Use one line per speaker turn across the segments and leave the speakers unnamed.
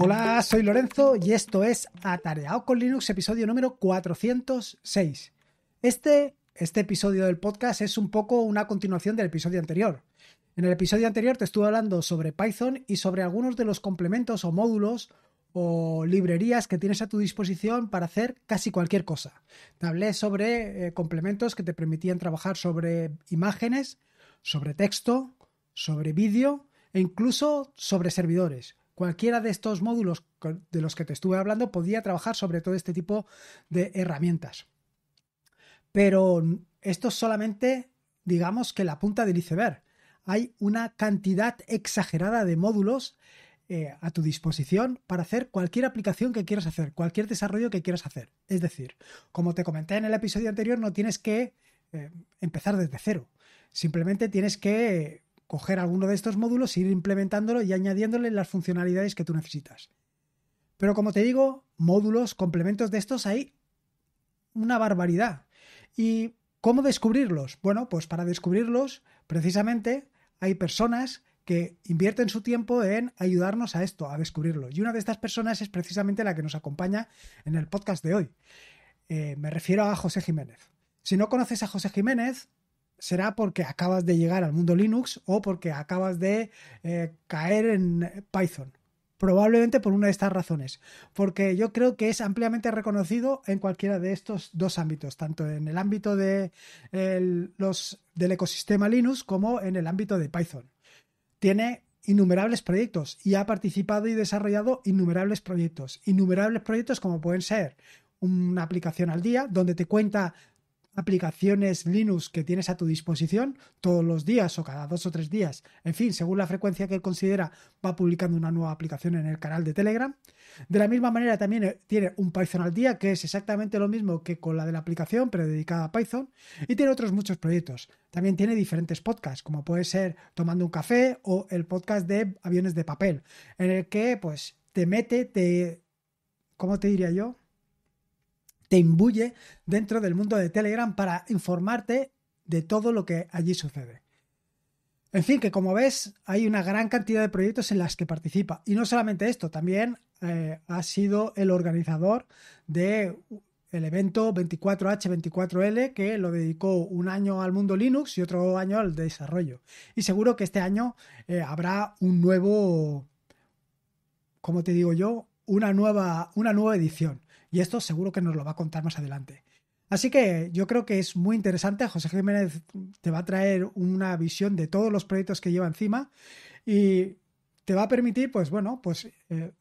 Hola, soy Lorenzo y esto es Atareado con Linux, episodio número 406. Este, este, episodio del podcast es un poco una continuación del episodio anterior. En el episodio anterior te estuve hablando sobre Python y sobre algunos de los complementos o módulos o librerías que tienes a tu disposición para hacer casi cualquier cosa. Te hablé sobre eh, complementos que te permitían trabajar sobre imágenes, sobre texto, sobre vídeo e incluso sobre servidores. Cualquiera de estos módulos de los que te estuve hablando podía trabajar sobre todo este tipo de herramientas. Pero esto es solamente, digamos que la punta del iceberg. Hay una cantidad exagerada de módulos eh, a tu disposición para hacer cualquier aplicación que quieras hacer, cualquier desarrollo que quieras hacer. Es decir, como te comenté en el episodio anterior, no tienes que eh, empezar desde cero. Simplemente tienes que coger alguno de estos módulos, ir implementándolo y añadiéndole las funcionalidades que tú necesitas. Pero como te digo, módulos, complementos de estos hay una barbaridad. ¿Y cómo descubrirlos? Bueno, pues para descubrirlos, precisamente, hay personas que invierten su tiempo en ayudarnos a esto, a descubrirlo. Y una de estas personas es precisamente la que nos acompaña en el podcast de hoy. Eh, me refiero a José Jiménez. Si no conoces a José Jiménez, será porque acabas de llegar al mundo Linux o porque acabas de eh, caer en Python. Probablemente por una de estas razones, porque yo creo que es ampliamente reconocido en cualquiera de estos dos ámbitos, tanto en el ámbito de los, del ecosistema Linux como en el ámbito de Python. Tiene innumerables proyectos y ha participado y desarrollado innumerables proyectos. Innumerables proyectos como pueden ser una aplicación al día donde te cuenta aplicaciones Linux que tienes a tu disposición todos los días o cada dos o tres días, en fin, según la frecuencia que considera, va publicando una nueva aplicación en el canal de Telegram. De la misma manera también eh, tiene un Python al día, que es exactamente lo mismo que con la de la aplicación, pero dedicada a Python, y tiene otros muchos proyectos. También tiene diferentes podcasts, como puede ser Tomando un café o el podcast de Aviones de Papel, en el que pues te mete, te... ¿Cómo te diría yo? te imbuye dentro del mundo de Telegram para informarte de todo lo que allí sucede. En fin, que como ves, hay una gran cantidad de proyectos en las que participa. Y no solamente esto, también eh, ha sido el organizador de evento 24H24L que lo dedicó un año al mundo Linux y otro año al desarrollo. Y seguro que este año eh, habrá un nuevo, como te digo yo, una nueva, una nueva edición. Y esto seguro que nos lo va a contar más adelante. Así que yo creo que es muy interesante. José Jiménez te va a traer una visión de todos los proyectos que lleva encima y te va a permitir, pues bueno, pues eh,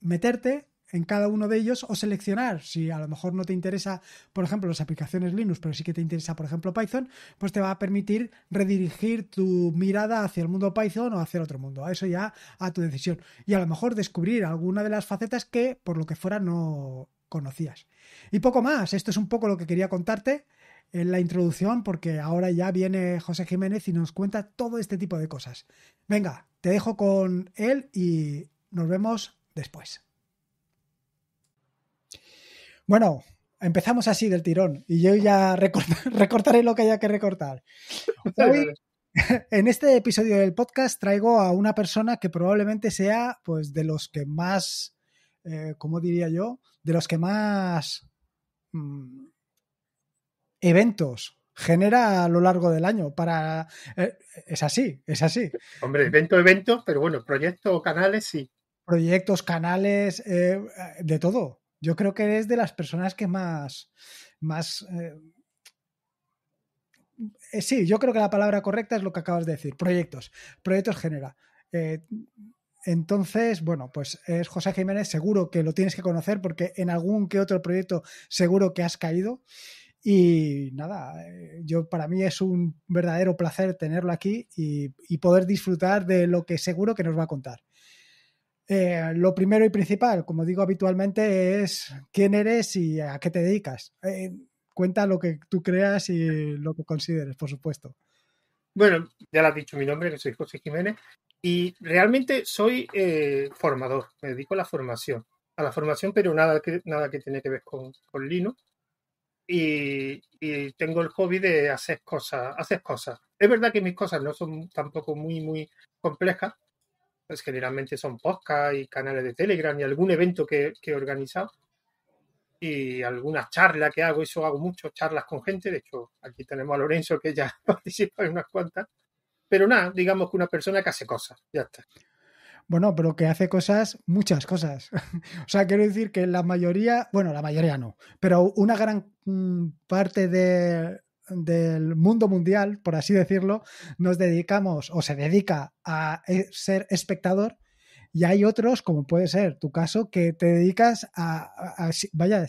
meterte en cada uno de ellos o seleccionar. Si a lo mejor no te interesa, por ejemplo, las aplicaciones Linux, pero sí que te interesa, por ejemplo, Python, pues te va a permitir redirigir tu mirada hacia el mundo Python o hacia el otro mundo. a Eso ya a tu decisión. Y a lo mejor descubrir alguna de las facetas que, por lo que fuera, no conocías. Y poco más. Esto es un poco lo que quería contarte en la introducción porque ahora ya viene José Jiménez y nos cuenta todo este tipo de cosas. Venga, te dejo con él y nos vemos después. Bueno, empezamos así del tirón y yo ya recortaré lo que haya que recortar. en este episodio del podcast traigo a una persona que probablemente sea pues de los que más, eh, ¿cómo diría yo? De los que más mm, eventos genera a lo largo del año. Para eh, es así, es así.
Hombre, evento, evento, pero bueno, proyectos, canales sí.
Proyectos, canales, eh, de todo. Yo creo que es de las personas que más, más eh, eh, sí, yo creo que la palabra correcta es lo que acabas de decir, proyectos. Proyectos genera. Eh, entonces, bueno, pues es José Jiménez, seguro que lo tienes que conocer porque en algún que otro proyecto seguro que has caído. Y nada, yo para mí es un verdadero placer tenerlo aquí y poder disfrutar de lo que seguro que nos va a contar. Eh, lo primero y principal, como digo habitualmente, es quién eres y a qué te dedicas. Eh, cuenta lo que tú creas y lo que consideres, por supuesto.
Bueno, ya lo has dicho mi nombre, que soy José Jiménez, y realmente soy eh, formador, me dedico a la formación, a la formación, pero nada que, nada que tiene que ver con, con Linux. Y, y, tengo el hobby de hacer cosas, hacer cosas. Es verdad que mis cosas no son tampoco muy, muy complejas, pues generalmente son podcasts y canales de Telegram y algún evento que, que he organizado y algunas charlas que hago, eso hago mucho, charlas con gente, de hecho aquí tenemos a Lorenzo que ya participa en unas cuantas, pero nada, digamos que una persona que hace cosas, ya
está. Bueno, pero que hace cosas, muchas cosas. o sea, quiero decir que la mayoría, bueno, la mayoría no, pero una gran mm, parte de del mundo mundial, por así decirlo, nos dedicamos o se dedica a eh, ser espectador y hay otros, como puede ser tu caso, que te dedicas a... vaya,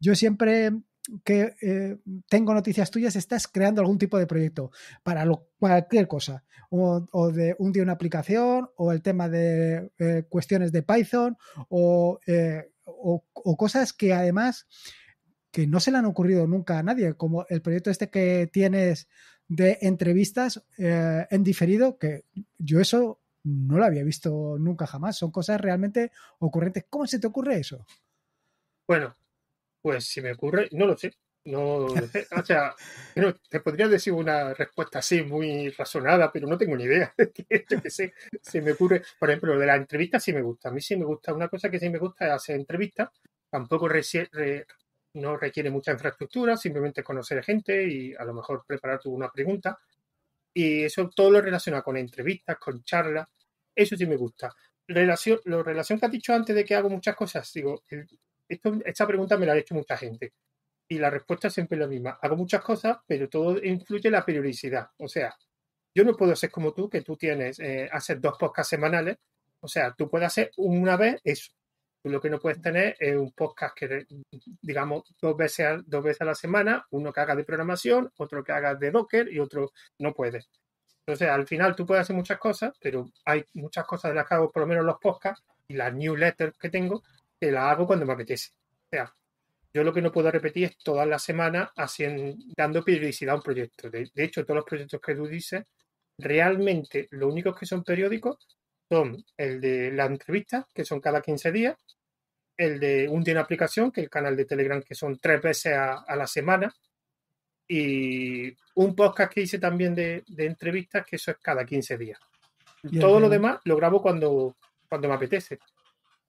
yo siempre que eh, tengo noticias tuyas, estás creando algún tipo de proyecto para lo, cualquier cosa, o, de un día una aplicación, o el tema de eh, cuestiones de Python, o cosas que además que no se le han ocurrido nunca a nadie, como el proyecto este que tienes de entrevistas eh, en diferido, que yo eso no lo había visto nunca jamás. Son cosas realmente ocurrentes. ¿Cómo se te ocurre eso?
Bueno, pues si me ocurre, no lo sé. No sé. O sea, te podría decir una respuesta así muy razonada, pero no tengo ni idea. Yo que sé, si me ocurre. Por ejemplo, lo de la entrevista sí me gusta. A mí sí me gusta. Una cosa que sí me gusta es hacer entrevistas. Tampoco recién no requiere mucha infraestructura, simplemente conocer a gente y a lo mejor preparar tú una pregunta. Y eso todo lo relaciona con entrevistas, con charlas. Eso sí me gusta. Relación, lo relación que has dicho antes de que hago muchas cosas, digo, esta pregunta me la ha hecho mucha gente. Y la respuesta siempre es la misma. Hago muchas cosas, pero todo influye en la periodicidad. O sea, yo no puedo ser como tú, que tú tienes, eh, hacer dos podcasts semanales. O sea, tú puedes hacer una vez eso, lo que no puedes tener es un podcast que, digamos, dos veces, a, dos veces a la semana, uno que haga de programación, otro que haga de Docker y otro no puedes. Entonces, al final tú puedes hacer muchas cosas, pero hay muchas cosas de las que hago, por lo menos los podcasts y las newsletters que tengo, que las hago cuando me apetece. O sea, yo lo que no puedo repetir es todas las semanas haciendo, dando periodicidad a un proyecto. De, de, hecho, todos los proyectos que tú dices, realmente lo único que son periódicos son el de la entrevista, que son cada 15 días, el de un día en aplicación, que es el canal de Telegram, que son tres veces a, la semana, y un podcast que hice también de, entrevistas, que eso es cada 15 días. Todo lo demás lo grabo cuando, cuando me apetece.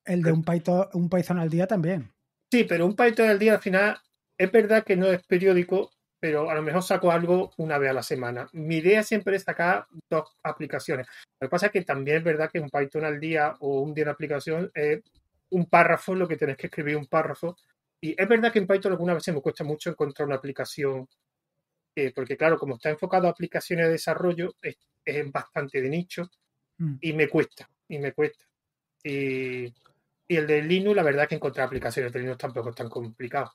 El de un Python, un Python al día también.
Sí, pero un Python al día al final es verdad que no es periódico pero a lo mejor saco algo una vez a la semana. Mi idea siempre es sacar dos aplicaciones. Lo que pasa es que también es verdad que un Python al día o un día una aplicación es un párrafo, lo que tenés que escribir un párrafo. Y es verdad que en Python alguna vez me cuesta mucho encontrar una aplicación, eh, porque claro, como está enfocado a aplicaciones de desarrollo, es, bastante de nicho mm. y me cuesta, y me cuesta. Y, y el de Linux, la verdad es que encontrar aplicaciones de Linux tampoco es tan complicado.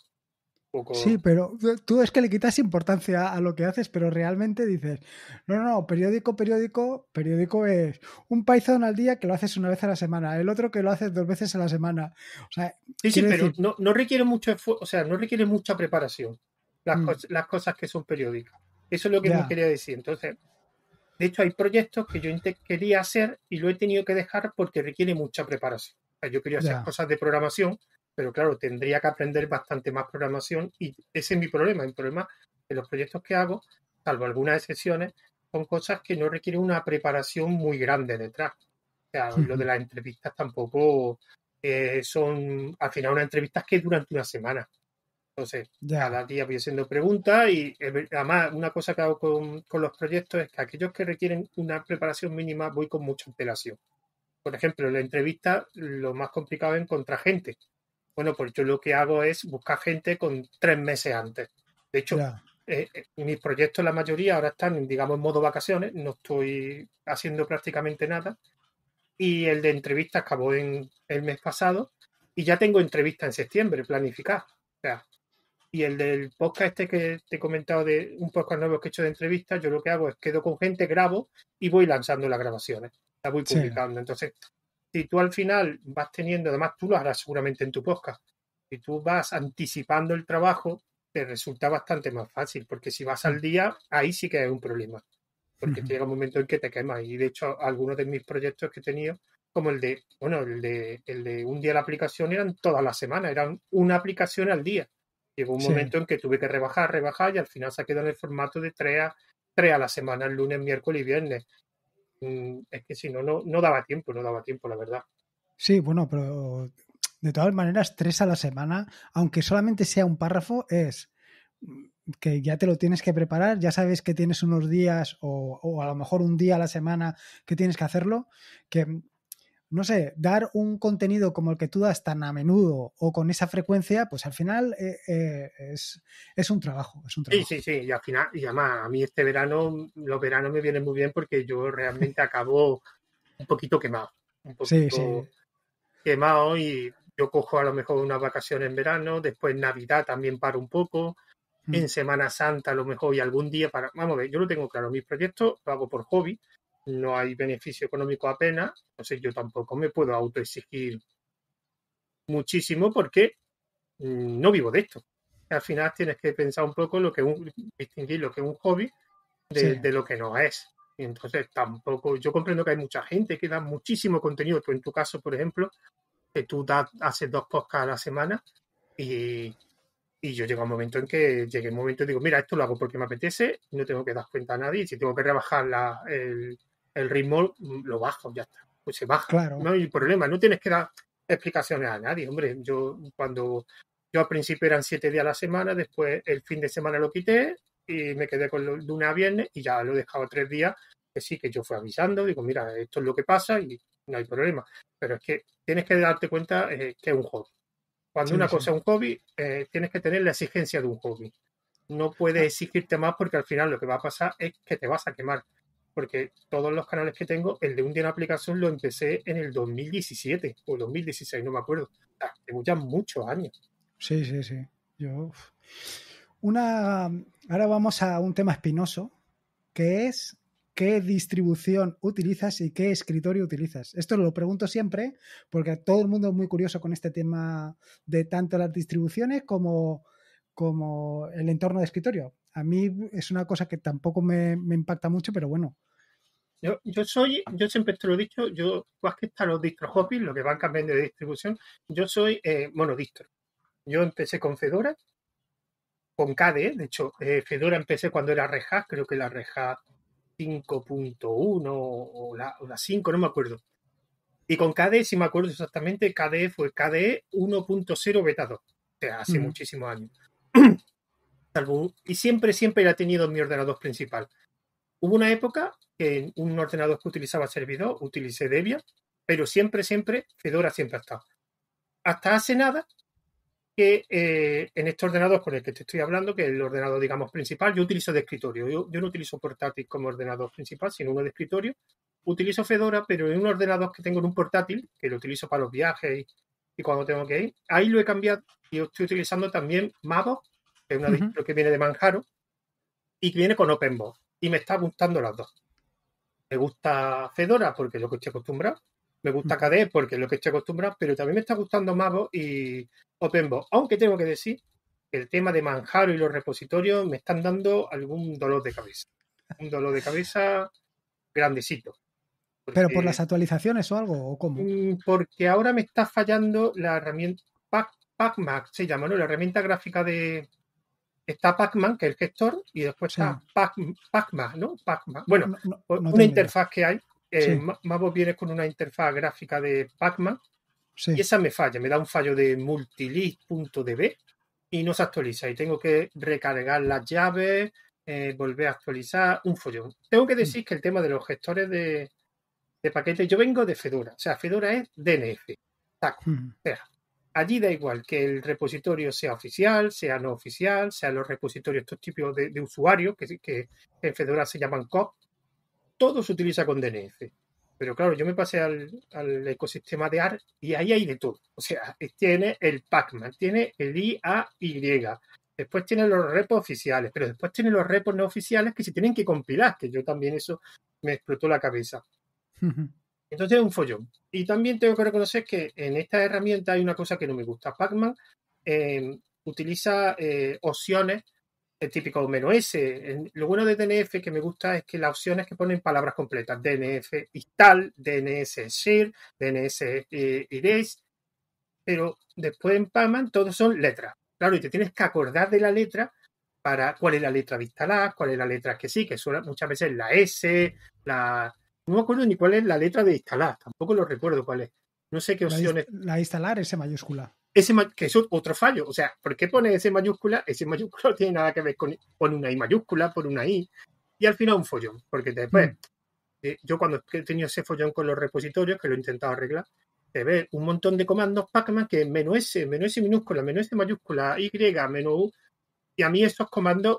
Sí,
pero tú es que le quitas importancia a lo que haces, pero realmente dices, no, no, no, periódico, periódico, periódico es un Python al día que lo haces una vez a la semana, el otro que lo haces dos veces a la semana. sí, sí, pero no,
no, requiere mucho o sea, no requiere mucha preparación las, mm. las cosas que son periódicas. Eso es lo que me quería decir. Entonces, de hecho, hay proyectos que yo quería hacer y lo he tenido que dejar porque requiere mucha preparación. yo quería hacer cosas de programación pero claro, tendría que aprender bastante más programación y ese es mi problema. el problema de los proyectos que hago, salvo algunas excepciones, son cosas que no requieren una preparación muy grande detrás. O sea, lo de las entrevistas tampoco eh, son, al final, unas entrevistas que durante una semana. Entonces, ya. cada día voy haciendo preguntas y eh, además una cosa que hago con, los proyectos es que aquellos que requieren una preparación mínima voy con mucha antelación. Por ejemplo, en la entrevista lo más complicado es encontrar gente. Bueno, pues yo lo que hago es buscar gente con tres meses antes. De hecho, eh, eh, mis proyectos, la mayoría, ahora están, digamos, en modo vacaciones, no estoy haciendo prácticamente nada. Y el de entrevistas acabó en el mes pasado y ya tengo entrevista en septiembre planificada. y el del podcast este que te he comentado de un podcast nuevo que he hecho de entrevistas, yo lo que hago es quedo con gente, grabo y voy lanzando las grabaciones. La voy publicando. Entonces, si tú al final vas teniendo, además tú lo harás seguramente en tu podcast, si tú vas anticipando el trabajo, te resulta bastante más fácil, porque si vas al mm. día, ahí sí que hay un problema, porque llega un momento en que te quemas. Y de hecho, algunos de mis proyectos que he tenido, como el de, bueno, el de, el de un día la aplicación, eran todas las semanas, eran una aplicación al día. Llegó un momento en que tuve que rebajar, rebajar, y al final se ha quedado en el formato de tres a, tres a la semana, el lunes, miércoles y viernes. Mm, es que si no, no, no daba tiempo, no daba tiempo, la verdad.
Sí, bueno, pero de todas maneras, tres a la semana, aunque solamente sea un párrafo, es mm, que ya te lo tienes que preparar, ya sabes que tienes unos días o, o, a lo mejor un día a la semana que tienes que hacerlo, que mm, no sé, dar un contenido como el que tú das tan a menudo o con esa frecuencia, pues al final eh, eh, es, un trabajo, Sí, sí,
sí, y al final, y además a mí este verano, los veranos me vienen muy bien porque yo realmente acabo un poquito quemado,
un poquito
quemado y yo cojo a lo mejor una vacación en verano, después Navidad también paro un poco, en mm. Semana Santa a lo mejor y algún día para, vamos a ver, yo lo tengo claro, mis proyectos lo hago por hobby, no hay beneficio económico apenas, entonces yo tampoco me puedo autoexigir muchísimo porque mm, no vivo de esto. Al final tienes que pensar un poco lo que un, distinguir lo que es un hobby de, lo que no es. Y entonces tampoco, yo comprendo que hay mucha gente que da muchísimo contenido. en tu caso, por ejemplo, que tú das, haces dos podcasts a la semana y, yo llego a un momento en que llegué un momento digo, mira, esto lo hago porque me apetece, no tengo que dar cuenta a nadie. Si tengo que rebajar la, el, el ritmo lo bajo, ya está. Pues se baja. No hay problema, no tienes que dar explicaciones a nadie. Hombre, yo cuando yo al principio eran siete días a la semana, después el fin de semana lo quité y me quedé con lo, lunes a viernes y ya lo he dejado tres días. Que sí, que yo fui avisando, digo, mira, esto es lo que pasa y no hay problema. Pero es que tienes que darte cuenta eh, que es un hobby. Cuando una cosa es un hobby, eh, tienes que tener la exigencia de un hobby. No puedes exigirte más porque al final lo que va a pasar es que te vas a quemar porque todos los canales que tengo, el de un día en aplicación lo empecé en el 2017 o 2016, no me acuerdo. Tengo ya muchos años.
Sí, sí, sí. Yo. Una. Ahora vamos a un tema espinoso, que es qué distribución utilizas y qué escritorio utilizas. Esto lo pregunto siempre porque todo el mundo es muy curioso con este tema de tanto las distribuciones como, como el entorno de escritorio a mí es una cosa que tampoco me, impacta mucho, pero bueno.
Yo, soy, yo siempre te lo he dicho, yo, más que están los distro hobbies, los que van cambiando de distribución, yo soy eh, monodistro. Yo empecé con Fedora, con KDE, de hecho, eh, Fedora empecé cuando era Reja, creo que la Reja 5.1 o la, 5, no me acuerdo. Y con KDE, si me acuerdo exactamente, KDE fue KDE 1.0 beta 2, o sea, hace muchísimos años y siempre, siempre la he tenido en mi ordenador principal. Hubo una época en un ordenador que utilizaba servidor, utilicé Debian, pero siempre, siempre, Fedora siempre ha estado. Hasta hace nada que eh, en este ordenador con el que te estoy hablando, que es el ordenador, digamos, principal, yo utilizo de escritorio. Yo, no utilizo portátil como ordenador principal, sino uno de escritorio. Utilizo Fedora, pero en un ordenador que tengo en un portátil, que lo utilizo para los viajes y, y cuando tengo que ir, ahí lo he cambiado y estoy utilizando también Mavos que es una que viene de Manjaro, y que viene con OpenBox. Y me está gustando las dos. Me gusta Fedora porque es lo que estoy acostumbrado. Me gusta KDE porque es lo que estoy acostumbrado, pero también me está gustando Mavo y OpenBox. Aunque tengo que decir que el tema de Manjaro y los repositorios me están dando algún dolor de cabeza. Un dolor de cabeza grandecito. ¿Pero por las
actualizaciones
o algo? ¿O cómo? Mm, porque ahora me está fallando la herramienta Pac, PacMac, se llama, ¿no? La herramienta gráfica de, está Pacman, que es el gestor, y después está Pac, ¿no? Pac-Man. Bueno, una interfaz que hay. Eh, Mavo viene con una interfaz gráfica de Pacman. Y esa me falla, me da un fallo de multilist.db y no se actualiza. Y tengo que recargar las llaves, eh, volver a actualizar, un follón. Tengo que decir mm. que el tema de los gestores de, paquetes, yo vengo de Fedora. O sea, Fedora es DNF. Taco. Mm allí da igual que el repositorio sea oficial, sea no oficial, sean los repositorios, estos tipos de, usuarios que, en Fedora se llaman COP, todo se utiliza con DNF. Pero claro, yo me pasé al, ecosistema de AR y ahí hay de todo. O sea, tiene el Pacman, tiene el IAY, después tiene los repos oficiales, pero después tiene los repos no oficiales que se tienen que compilar, que yo también eso me explotó la cabeza. Entonces es un follón. Y también tengo que reconocer que en esta herramienta hay una cosa que no me gusta. Pacman em, utiliza eh, opciones, el típico menos S. Lo bueno de DNF que me gusta es que las opciones que ponen palabras completas, DNF install, DNS share, DNS eh, pero después en Pacman todos son letras. Claro, y te tienes que acordar de la letra para cuál es la letra de instalar, cuál es la letra que sí, que suena muchas veces la S, la no me acuerdo ni cuál es la letra de instalar, tampoco lo recuerdo cuál es. No sé qué opciones.
la, La instalar S mayúscula.
Ese que es otro fallo. O sea, ¿por qué pone S mayúscula? S mayúscula no tiene nada que ver con pone una I mayúscula, por una I. Y al final un follón, porque después, mm. eh, yo cuando he tenido ese follón con los repositorios, que lo he intentado arreglar, te ve un montón de comandos Pacman que menos S, menos S minúscula, menos S mayúscula, Y, menos U. Y a mí estos comandos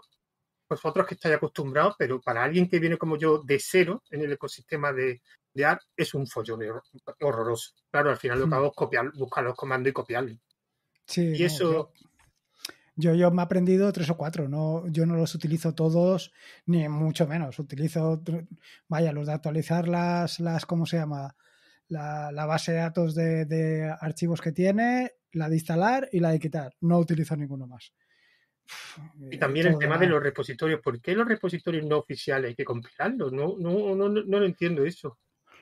vosotros pues, que estáis acostumbrados, pero para alguien que viene como yo de cero en el ecosistema de, de es un follón horroroso. Claro, al final lo que mm. hago es copiar, buscar los comandos y copiarlos. Sí, y eso...
yo, yo, me he aprendido tres o cuatro, no, yo no los utilizo todos, ni mucho menos. Utilizo, vaya, los de actualizar las, las ¿cómo se llama? La, la base de datos de, de archivos que tiene, la de instalar y la de quitar. No utilizo ninguno más.
Y eh, también el tema de los repositorios. ¿Por qué los repositorios no oficiales hay que compilarlos? No, no, lo entiendo eso.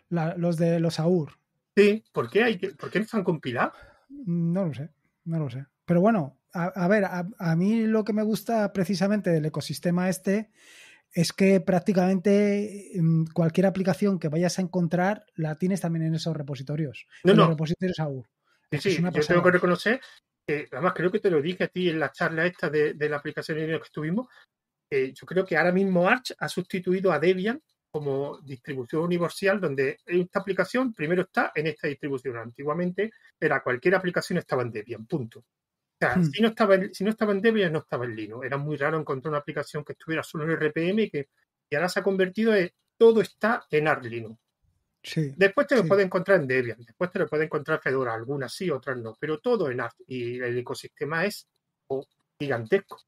los de los AUR. Sí,
¿por qué, hay que, ¿por qué no están compilados?
Mm, no lo sé, no lo sé. Pero bueno, a, ver, a, mí lo que me gusta precisamente del ecosistema este es que prácticamente mm, cualquier aplicación que vayas a encontrar la tienes también en esos repositorios. No, en Los repositorios AUR. Sí, sí, yo tengo que
reconocer además creo que te lo dije a ti en la charla esta de, la aplicación en que estuvimos, yo creo que ahora mismo Arch ha sustituido a Debian como distribución universal, donde esta aplicación primero está en esta distribución. Antiguamente era cualquier aplicación estaba en Debian, punto. O sea, hmm. si, no estaba, si no estaba en Debian, no estaba en Linux. Era muy raro encontrar una aplicación que estuviera solo en RPM y que ahora se ha convertido en todo está en Arch Linux. Después te lo pueden encontrar en Debian, después te lo puede encontrar Fedora, algunas sí, otras no, pero todo en Art y el ecosistema es gigantesco,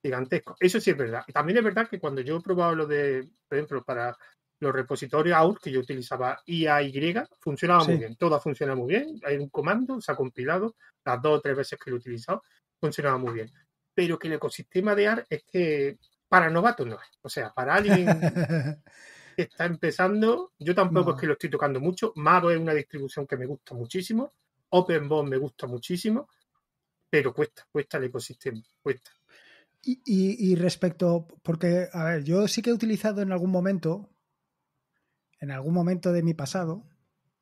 gigantesco. Eso sí es verdad. También es verdad que cuando yo he probado lo de, por ejemplo, para los repositorios AUR que yo utilizaba IAY, funcionaba muy bien, todo funciona muy bien, hay un comando, se ha compilado, las dos o tres veces que lo he utilizado, funcionaba muy bien. Pero que el ecosistema de AR es que para novatos no es, o sea, para alguien... está empezando. Yo tampoco es que lo estoy tocando mucho. Mago es una distribución que me gusta muchísimo. OpenBot me gusta muchísimo. Pero cuesta, cuesta el ecosistema, cuesta.
y, y, respecto, porque, a ver, yo sí que he utilizado en algún momento, en algún momento de mi pasado,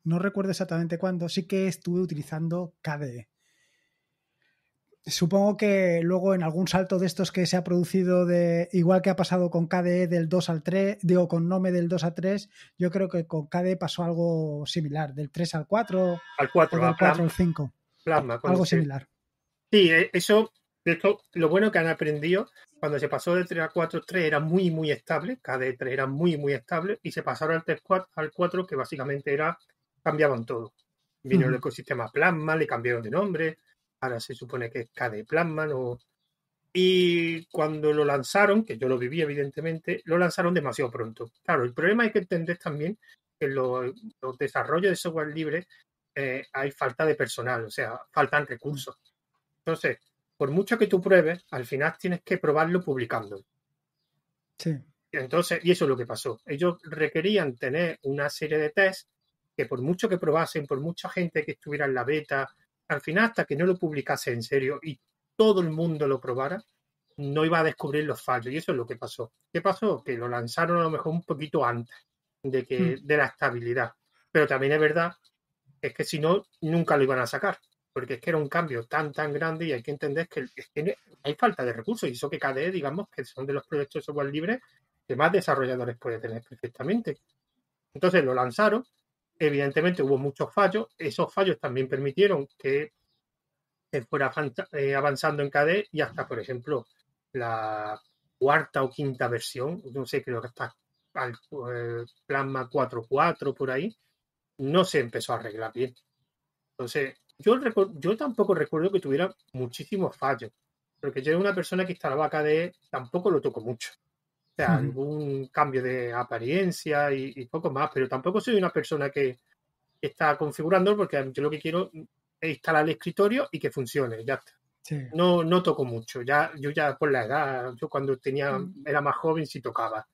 no recuerdo exactamente cuándo, sí que estuve utilizando KDE supongo que luego en algún salto de estos que se ha producido, de igual que ha pasado con KDE del 2 al 3, digo, con Nome del 2 al 3, yo creo que con KDE pasó algo similar, del 3 al 4, al 4, 4 al 5.
Plasma, algo similar. Sí, eh, eso, lo bueno que han aprendido, cuando se pasó del 3 al 4, 3 era muy, muy estable, KDE 3 era muy, muy estable, y se pasaron al 4, al 4 que básicamente era, cambiaban todo. Vino el ecosistema Plasma, le cambiaron de nombre, ahora se supone que es KD Plasma. no. Y cuando lo lanzaron, que yo lo viví evidentemente, lo lanzaron demasiado pronto. Claro, el problema hay que entender también que los, los desarrollos de software libre eh, hay falta de personal, o sea, faltan recursos. Entonces, por mucho que tú pruebes, al final tienes que probarlo publicando. Sí. Entonces, y eso es lo que pasó. Ellos requerían tener una serie de tests que por mucho que probasen, por mucha gente que estuviera en la beta al final, hasta que no lo publicase en serio y todo el mundo lo probara, no iba a descubrir los fallos. Y eso es lo que pasó. ¿Qué pasó? Que lo lanzaron a lo mejor un poquito antes de, que, mm. de la estabilidad. Pero también es verdad es que si no, nunca lo iban a sacar. Porque es que era un cambio tan, tan grande y hay que entender que, que hay falta de recursos. Y eso que KDE, digamos, que son de los proyectos de software libre que más desarrolladores puede tener perfectamente. Entonces lo lanzaron Evidentemente hubo muchos fallos. Esos fallos también permitieron que se fuera eh, avanzando en KDE y hasta, por ejemplo, la cuarta o quinta versión, no sé, creo que está al eh, Plasma 4.4 por ahí, no se empezó a arreglar bien. Entonces, yo, yo tampoco recuerdo que tuviera muchísimos fallos, porque yo era una persona que instalaba KDE, tampoco lo tocó mucho algún cambio de apariencia y, poco más, pero tampoco soy una persona que está configurando porque yo lo que quiero es instalar el escritorio y que funcione, ya está. No, no toco mucho, ya, yo ya por la edad, yo cuando tenía, era más joven sí tocaba,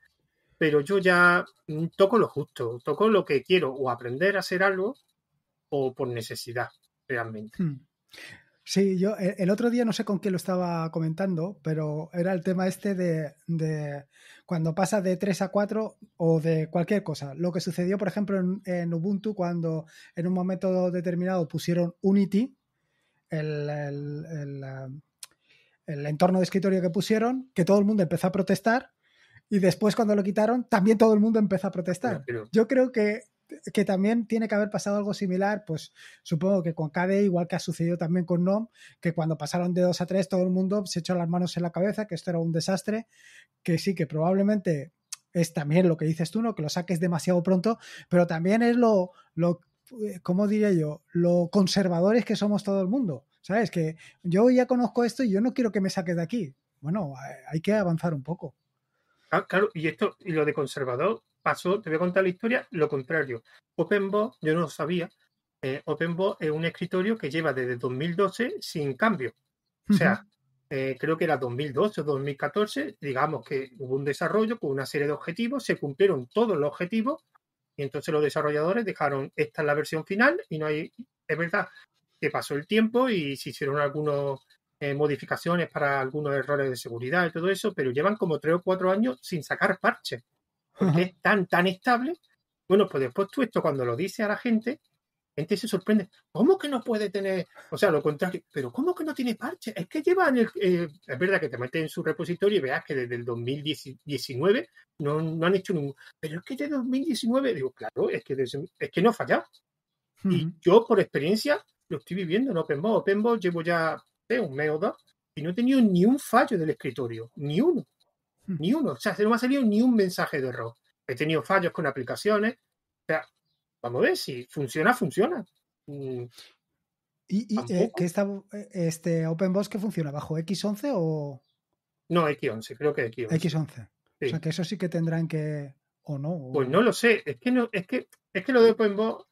pero yo ya mm, toco lo justo, toco lo que quiero, o aprender a hacer algo o por necesidad, realmente.
Hmm. Sí, yo e, el otro día no sé con quién lo estaba comentando, pero era el tema este de, cuando pasa de 3 a 4 o de cualquier cosa. Lo que sucedió, por ejemplo, en, Ubuntu, cuando en un momento determinado pusieron Unity, el, ah, el, entorno de escritorio que pusieron, que todo el mundo empezó a protestar y después cuando lo quitaron, también todo el mundo empezó a protestar. yo creo que que también tiene que haber pasado algo similar, pues supongo que con KDE, igual que ha sucedido también con NOM, que cuando pasaron de 2 a 3 todo el mundo se echó las manos en la cabeza, que esto era un desastre, que sí, que probablemente es también lo que dices tú, ¿no? Que lo saques demasiado pronto, pero también es lo, lo eh, ¿cómo diría yo? Lo conservadores que somos todo el mundo, ¿sabes? Que yo ya conozco esto y yo no quiero que me saques de aquí. Bueno, hay que avanzar un poco.
Ah, claro, y esto, y lo de conservador, pasó, te voy a contar la historia, lo contrario. OpenBot, yo no lo sabía, eh, OpenBot es un escritorio que lleva desde 2012 sin cambio. O sea, eh, creo que era 2012 o 2014, digamos que hubo un desarrollo con una serie de objetivos, se cumplieron todos los objetivos y entonces los desarrolladores dejaron esta es la versión final y no hay, es verdad, que pasó el tiempo y se hicieron algunas eh, modificaciones para algunos errores de seguridad y todo eso, pero llevan como tres o cuatro años sin sacar parches es tan, tan estable. Bueno, pues después tú esto cuando lo dices a la gente, gente se sorprende. ¿Cómo que no puede tener? O sea, lo contrario, pero ¿cómo que no tiene parche? Es que llevan el. Eh, es verdad que te metes en su repositorio y veas que desde el 2019 no, han hecho ningún. Pero es que desde 2019, digo, claro, es que, es que no ha fallado. Y yo, por experiencia, lo estoy viviendo en OpenBot. OpenBot llevo ya un mes o dos y no he tenido ni un fallo del escritorio, ni uno. Ni uno. O sea, no me ha salido ni un mensaje de error. He tenido fallos con aplicaciones. O sea, vamos a ver si funciona, funciona. Mm.
¿Y, eh, este qué eh, que este OpenBox que funciona? ¿Bajo X11 o.?
No, X11, creo que X11. X11.
O sea, que eso sí que tendrán que. ¿O no? Pues no lo
sé. Es que, es que,
es que lo de OpenBox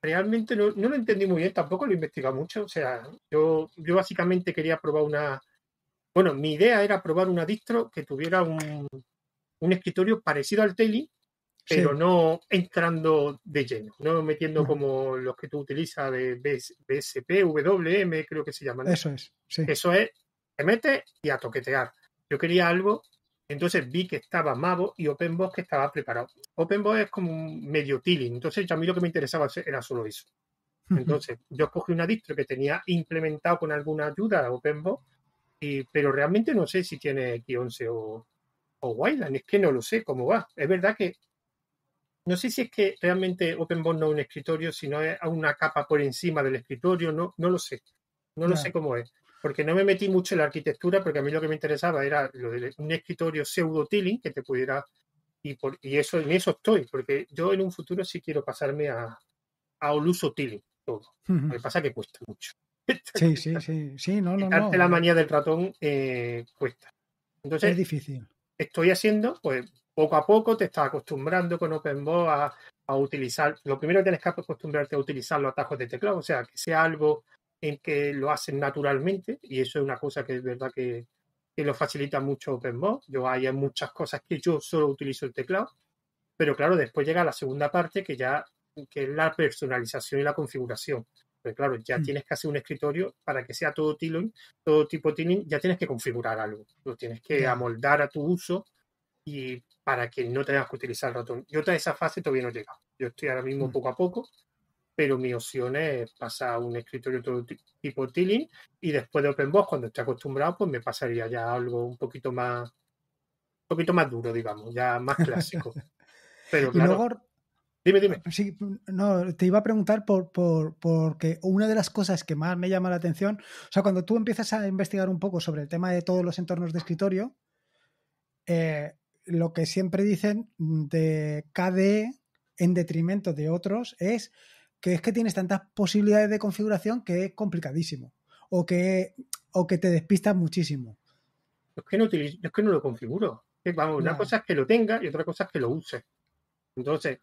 realmente no, lo entendí muy bien, tampoco lo investigado mucho. O sea, yo, yo básicamente quería probar una, bueno, mi idea era probar una distro que tuviera un, escritorio parecido al Teli, pero no entrando de lleno, no metiendo como los que tú utilizas de BSP, WM, creo que se llaman. Eso es, Eso es, te metes y a toquetear. Yo quería algo, entonces vi que estaba Mavo y OpenBox que estaba preparado. OpenBox es como un medio tiling, entonces a mí lo que me interesaba era solo eso. Entonces, yo escogí una distro que tenía implementado con alguna ayuda OpenBox eh, pero realmente no sé si tiene x 11 o, o Wildland, es que no lo sé cómo va. Es verdad que no sé si es que realmente OpenBond no es un escritorio, sino es una capa por encima del escritorio, no, no lo sé. No, lo sé cómo es. Porque no me metí mucho en la arquitectura, porque a mí lo que me interesaba era lo de un escritorio pseudo tilling que te pudiera. Y, por, y eso en eso estoy, porque yo en un futuro sí quiero pasarme a, a un uso todo. Lo que pasa es que cuesta mucho.
sí, sí, sí, sí, no, no, no. la eh manía
del ratón eh, cuesta. Entonces, es difícil. Estoy haciendo, pues poco a poco te estás acostumbrando con OpenBot a, utilizar. Lo primero que tienes que acostumbrarte a utilizar los atajos de teclado, o sea, que sea algo en que lo hacen naturalmente, y eso es una cosa que es verdad que, que lo facilita mucho OpenMod. Yo hay muchas cosas que yo solo utilizo el teclado, pero claro, después llega la segunda parte que ya que es la personalización y la configuración. Pero claro, ya mm. tienes que hacer un escritorio para que sea todo tiling, todo tipo tiling, ya tienes que configurar algo, lo tienes que amoldar a tu uso y para que no tengas que utilizar el ratón. Yo a esa fase todavía no he llegado. Yo estoy ahora mismo mm. poco a poco, pero mi opción es pasar a un escritorio todo tipo tiling y después de OpenBox, cuando esté acostumbrado, pues me pasaría ya algo un poquito más un poquito más duro, digamos, ya más clásico. Pero claro,
Dime, dime. Sí, no, te iba a preguntar por, porque una de las cosas que más me llama la atención, o sea, cuando tú empiezas a investigar un poco sobre el tema de todos los entornos de escritorio, eh, lo que siempre dicen de KDE en detrimento de otros es que es que tienes tantas posibilidades de configuración que es complicadísimo o que, o que te despistas muchísimo.
Es que no, es que no lo configuro. Vamos, una cosa es que lo tenga y otra cosa es que lo use. Entonces,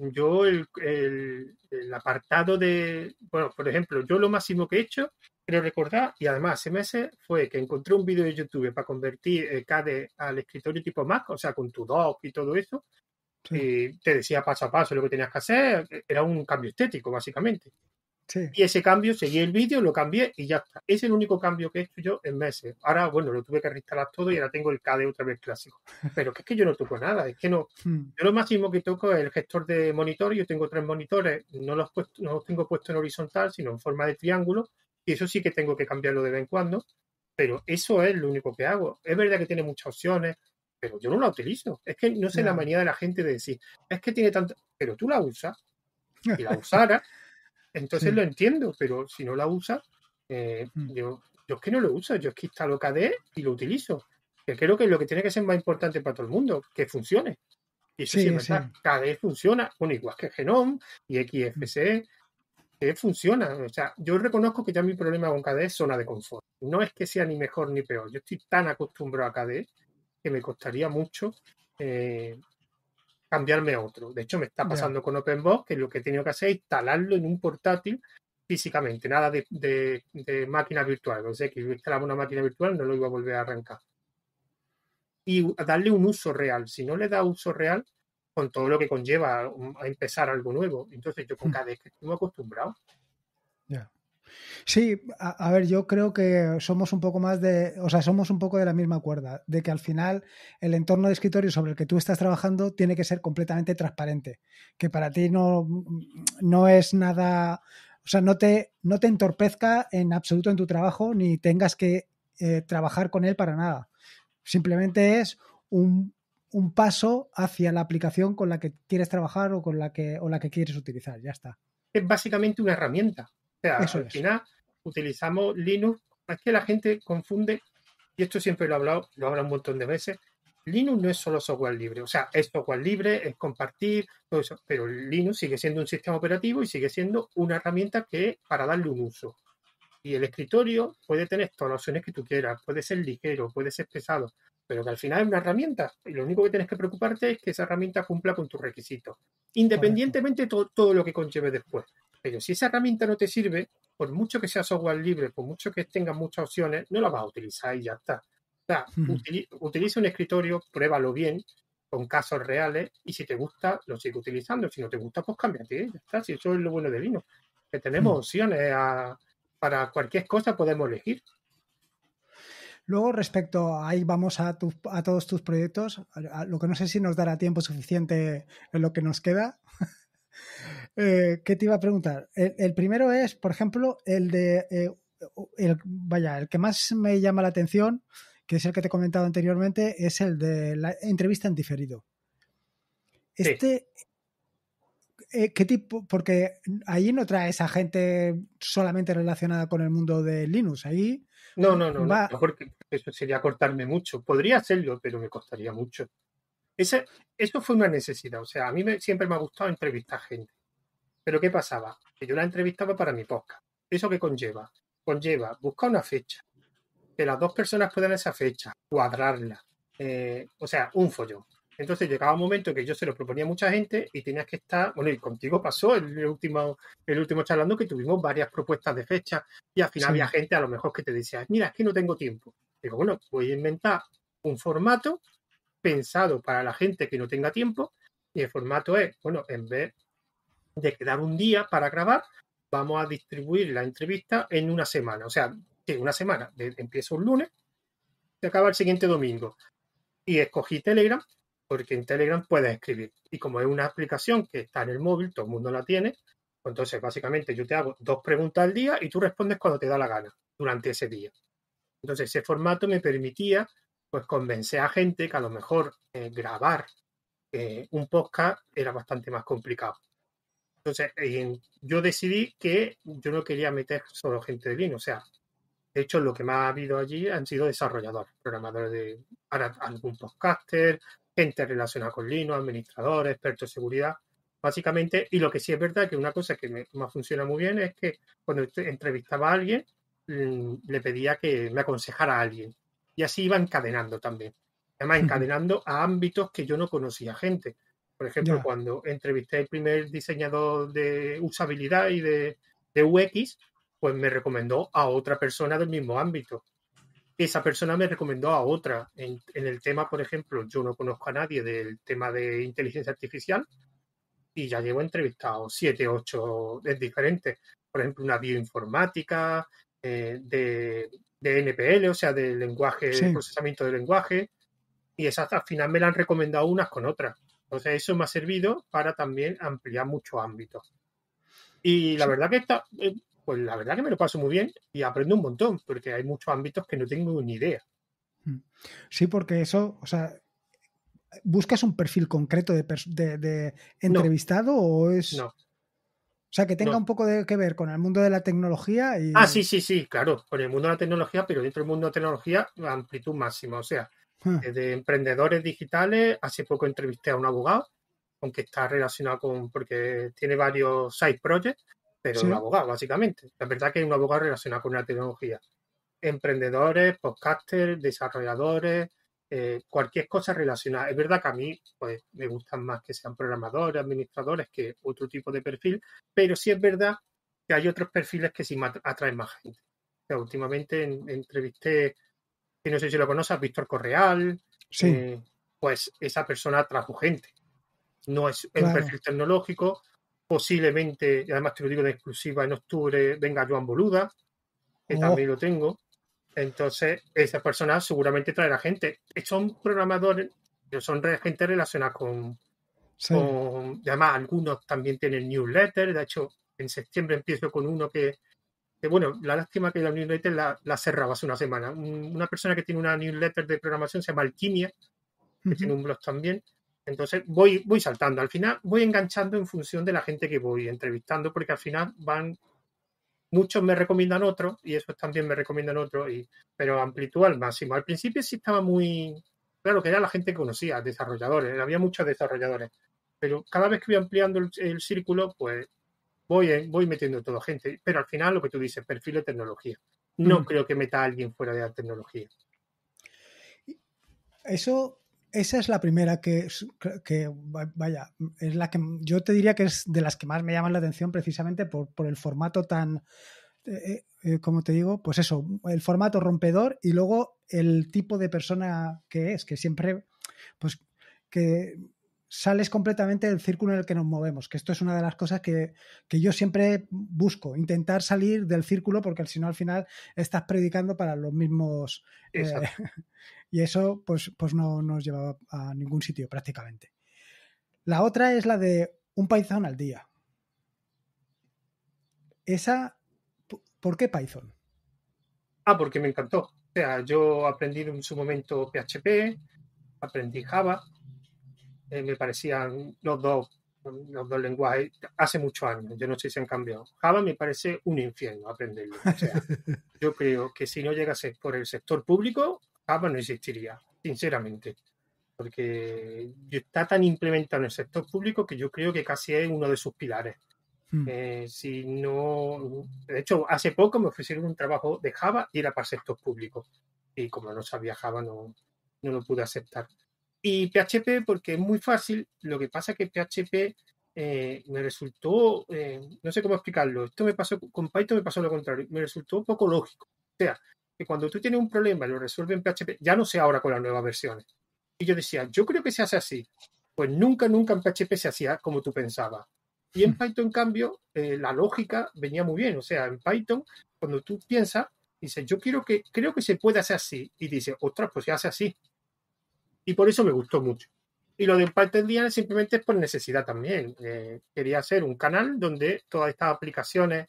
yo el, apartado de, bueno, por ejemplo, yo lo máximo que he hecho, creo recordar, y además hace meses, fue que encontré un vídeo de YouTube para convertir CAD eh, al escritorio tipo Mac, o sea, con tu doc y todo eso, y te decía paso a paso lo que tenías que hacer, e-, era un cambio estético, básicamente. Y ese cambio, seguí el vídeo, lo cambié y ya está. Es el único cambio que he hecho yo en meses. Ahora, bueno, lo tuve que reinstalar todo y ahora tengo el KDE otra vez clásico. Pero es que yo no toco nada, es que no. Hmm. Yo lo máximo que toco es el gestor de monitor. Yo tengo tres monitores, no los, no los tengo puestos en horizontal, sino en forma de triángulo. Y eso sí que tengo que cambiarlo de vez en cuando. Pero eso es lo único que hago. Es verdad que tiene muchas opciones, pero yo no la utilizo. Es que no sé la manía de la gente de decir, es que tiene tanto. Pero tú la usas. Y la usara entonces mm. lo entiendo, pero si no la usa, eh, mm. yo, es que no lo uso, yo es que instalo KDE y lo utilizo. Que creo que lo que tiene que ser más importante para todo el mundo, que funcione. Y si sí, KDE funciona, bueno, igual que Genome y XFCE, mm. que funciona. O sea, yo reconozco que ya mi problema con KDE es zona de confort. No es que sea ni mejor ni peor. Yo estoy tan acostumbrado a KDE que me costaría mucho eh, cambiarme a otro. De hecho, me está pasando con OpenBox que lo que he tenido que hacer es instalarlo en un portátil físicamente, nada de, de, máquina virtual. O sea, que yo instalaba una máquina virtual, no lo iba a volver a arrancar. Y darle un uso real. Si no le da uso real, con todo lo que conlleva mm, a empezar algo nuevo. Entonces, yo con hmm. cada vez que estoy acostumbrado.
Ya. Sí, a, ver, yo creo que somos un poco más de, o sea, somos un poco de la misma cuerda, de que al final el entorno de escritorio sobre el que tú estás trabajando tiene que ser completamente transparente, que para ti no, es nada, o sea, no te, no te entorpezca en absoluto en tu trabajo ni tengas que eh, trabajar con él para nada. Simplemente es un, un, paso hacia la aplicación con la que quieres trabajar o con la que, o la que quieres utilizar, ya está. Es
básicamente una herramienta. O sea, Eso al final utilizamos Linux. Es que la gente confunde, y esto siempre lo he hablado, lo he un montón de veces, Linux no es solo software libre, o sea, es software libre, es compartir, todo eso, pero Linux sigue siendo un sistema operativo y sigue siendo una herramienta que para darle un uso. Y el escritorio puede tener todas las opciones que tú quieras, puede ser ligero, puede ser pesado, pero que al final es una herramienta y lo único que tienes que preocuparte es que esa herramienta cumpla con tus requisitos, independientemente de todo, todo lo que conlleve después. Pero si esa herramienta no te sirve, por mucho que sea software libre, por mucho que tenga muchas opciones, no la vas a utilizar y ya está. O hmm. utiliza un escritorio, pruébalo bien, con casos reales, y si te gusta, lo sigue utilizando. Si no te gusta, pues cámbiate, Si eso es lo bueno de Linux, que tenemos hmm. opciones para cualquier cosa, podemos elegir.
Luego, respecto a ahí vamos a, todos tus proyectos, lo que no sé si nos dará tiempo suficiente en lo que nos queda, Eh, ¿Qué te iba a preguntar? El, primero es, por ejemplo, el de. Eh, el, vaya, el que más me llama la atención, que es el que te he comentado anteriormente, es el de la entrevista en diferido. Este. Eh, ¿Qué tipo? Porque ahí no trae esa gente solamente relacionada con el mundo de Linux. Ahí. No, no, no. mejor
eso sería cortarme mucho. Podría hacerlo, pero me costaría mucho. eso fue una necesidad. O sea, a mí me, siempre me ha gustado entrevistar gente. Pero ¿qué pasaba? Que yo la entrevistaba para mi podcast. ¿Eso qué conlleva? Conlleva buscar una fecha, que las dos personas puedan esa fecha, cuadrarla, eh, o sea, un follón. Entonces llegaba un momento que yo se lo proponía a mucha gente y tenías que estar, bueno, y contigo pasó el último, el último charlando que tuvimos varias propuestas de fecha y al final había gente a lo mejor que te decía, ah, mira, es que no tengo tiempo. Digo, bueno, voy a inventar un formato pensado para la gente que no tenga tiempo y el formato es, bueno, en vez de quedar un día para grabar, vamos a distribuir la entrevista en una semana, o sea, una semana, empiezo un lunes, y acaba el siguiente domingo. Y escogí Telegram porque en Telegram puedes escribir. Y como es una aplicación que está en el móvil, todo el mundo la tiene, pues entonces básicamente yo te hago dos preguntas al día y tú respondes cuando te da la gana durante ese día. Entonces ese formato me permitía pues convencer a gente que a lo mejor eh, grabar eh, un podcast era bastante más complicado. Entonces, yo decidí que yo no quería meter solo gente de Linux. O sea, de hecho, lo que más ha habido allí han sido desarrolladores, programadores de algún podcaster, gente relacionada con Linux, administradores, expertos de seguridad, básicamente. Y lo que sí es verdad que una cosa que me, funciona muy bien es que cuando entrevistaba a alguien, mm, le pedía que me aconsejara a alguien. Y así iba encadenando también. Además, encadenando a ámbitos que yo no conocía gente. Por ejemplo, cuando entrevisté al primer diseñador de usabilidad y de, de UX, pues me recomendó a otra persona del mismo ámbito. Esa persona me recomendó a otra. En, el tema, por ejemplo, yo no conozco a nadie del tema de inteligencia artificial y ya llevo entrevistado siete, ocho diferentes. Por ejemplo, una bioinformática, eh, de, NPL, o sea, de lenguaje, procesamiento del lenguaje. Y esas al final me la han recomendado unas con otras. Entonces eso me ha servido para también ampliar muchos ámbitos. Y la verdad que está, eh, pues la verdad que me lo paso muy bien y aprendo un montón, porque hay muchos ámbitos que no tengo ni idea.
Mm. Sí, porque eso, o sea, ¿buscas un perfil concreto de, entrevistado o es...? No. O sea, que tenga un poco de, que ver con el mundo de la tecnología y... Ah, sí,
sí, sí, claro, con el mundo de la tecnología, pero dentro del mundo de la tecnología, amplitud máxima. O sea, Hmm. de emprendedores digitales. Hace poco entrevisté a un abogado, aunque está relacionado con, porque tiene varios side projects, pero es un abogado, básicamente. La verdad que es un abogado relacionado con la tecnología. Emprendedores, podcasters, desarrolladores, eh, cualquier cosa relacionada. Es verdad que a mí pues, me gustan más que sean programadores, administradores, que otro tipo de perfil, pero sí es verdad que hay otros perfiles que sí atraen más gente. últimamente entrevisté no sé si lo conoces, Víctor Correal. Eh, pues esa persona trajo gente. No es el perfil tecnológico. Posiblemente, y además te lo digo de exclusiva, en octubre venga Joan Boluda, que oh. también lo tengo. Entonces, esa persona seguramente traerá gente. Son programadores, pero son gente relacionada con, con. Además, algunos también tienen newsletter. De hecho, en septiembre empiezo con uno que bueno, la lástima que la newsletter la, la cerraba hace una semana. Una persona que tiene una newsletter de programación se llama Alquimia, que tiene un blog también. Entonces voy, voy saltando. Al final voy enganchando en función de la gente que voy entrevistando, porque al final van. Muchos me recomiendan otro, y esos también me recomiendan otro, y, pero amplitud al máximo. Al principio sí estaba muy. Claro que era la gente que conocía, desarrolladores, había muchos desarrolladores. Pero cada vez que voy ampliando el círculo, pues voy, eh, voy metiendo toda gente, pero al final lo que tú dices, perfil de tecnología. No mm. creo que meta a alguien fuera de la tecnología.
Eso, esa es la primera que, que, vaya, es la que yo te diría que es de las que más me llaman la atención precisamente por, el formato tan, eh, eh, como te digo, pues eso, el formato rompedor y luego el tipo de persona que es, que siempre, pues que sales completamente del círculo en el que nos movemos, que esto es una de las cosas que, yo siempre busco, intentar salir del círculo porque si no al final estás predicando para los mismos... Eh, y eso pues, pues no nos llevaba a ningún sitio prácticamente. La otra es la de un Python al día. Esa, ¿por qué Python?
Ah, porque me encantó. O sea, yo aprendí en su momento PHP, aprendí Java, eh, me parecían los dos, los dos lenguajes hace muchos años. Yo no sé si han cambiado. Java me parece un infierno aprenderlo. yo creo que si no llegase por el sector público, Java no existiría, sinceramente. Porque está tan implementado en el sector público que yo creo que casi es uno de sus pilares. Hmm. Eh, si no, de hecho, hace poco me ofrecieron un trabajo de Java y era para el sector público. Y como no sabía Java, no, no lo pude aceptar. Y PHP porque es muy fácil, lo que pasa es que PHP eh, me resultó, eh, no sé cómo explicarlo, esto me pasó, con Python me pasó lo contrario, me resultó poco lógico. O sea, que cuando tú tienes un problema y lo resuelves en PHP, ya no sé ahora con las nuevas versiones. Y yo decía, yo creo que se hace así. Pues nunca, nunca en PHP se hacía como tú pensabas. Y en hmm. Python, en cambio, eh, la lógica venía muy bien. O sea, en Python, cuando tú piensas, dices, yo quiero que, creo que se puede hacer así. Y dices, ostras, pues se hace así. Y por eso me gustó mucho. Y lo de Python Día simplemente es por necesidad también. Eh, quería hacer un canal donde todas estas aplicaciones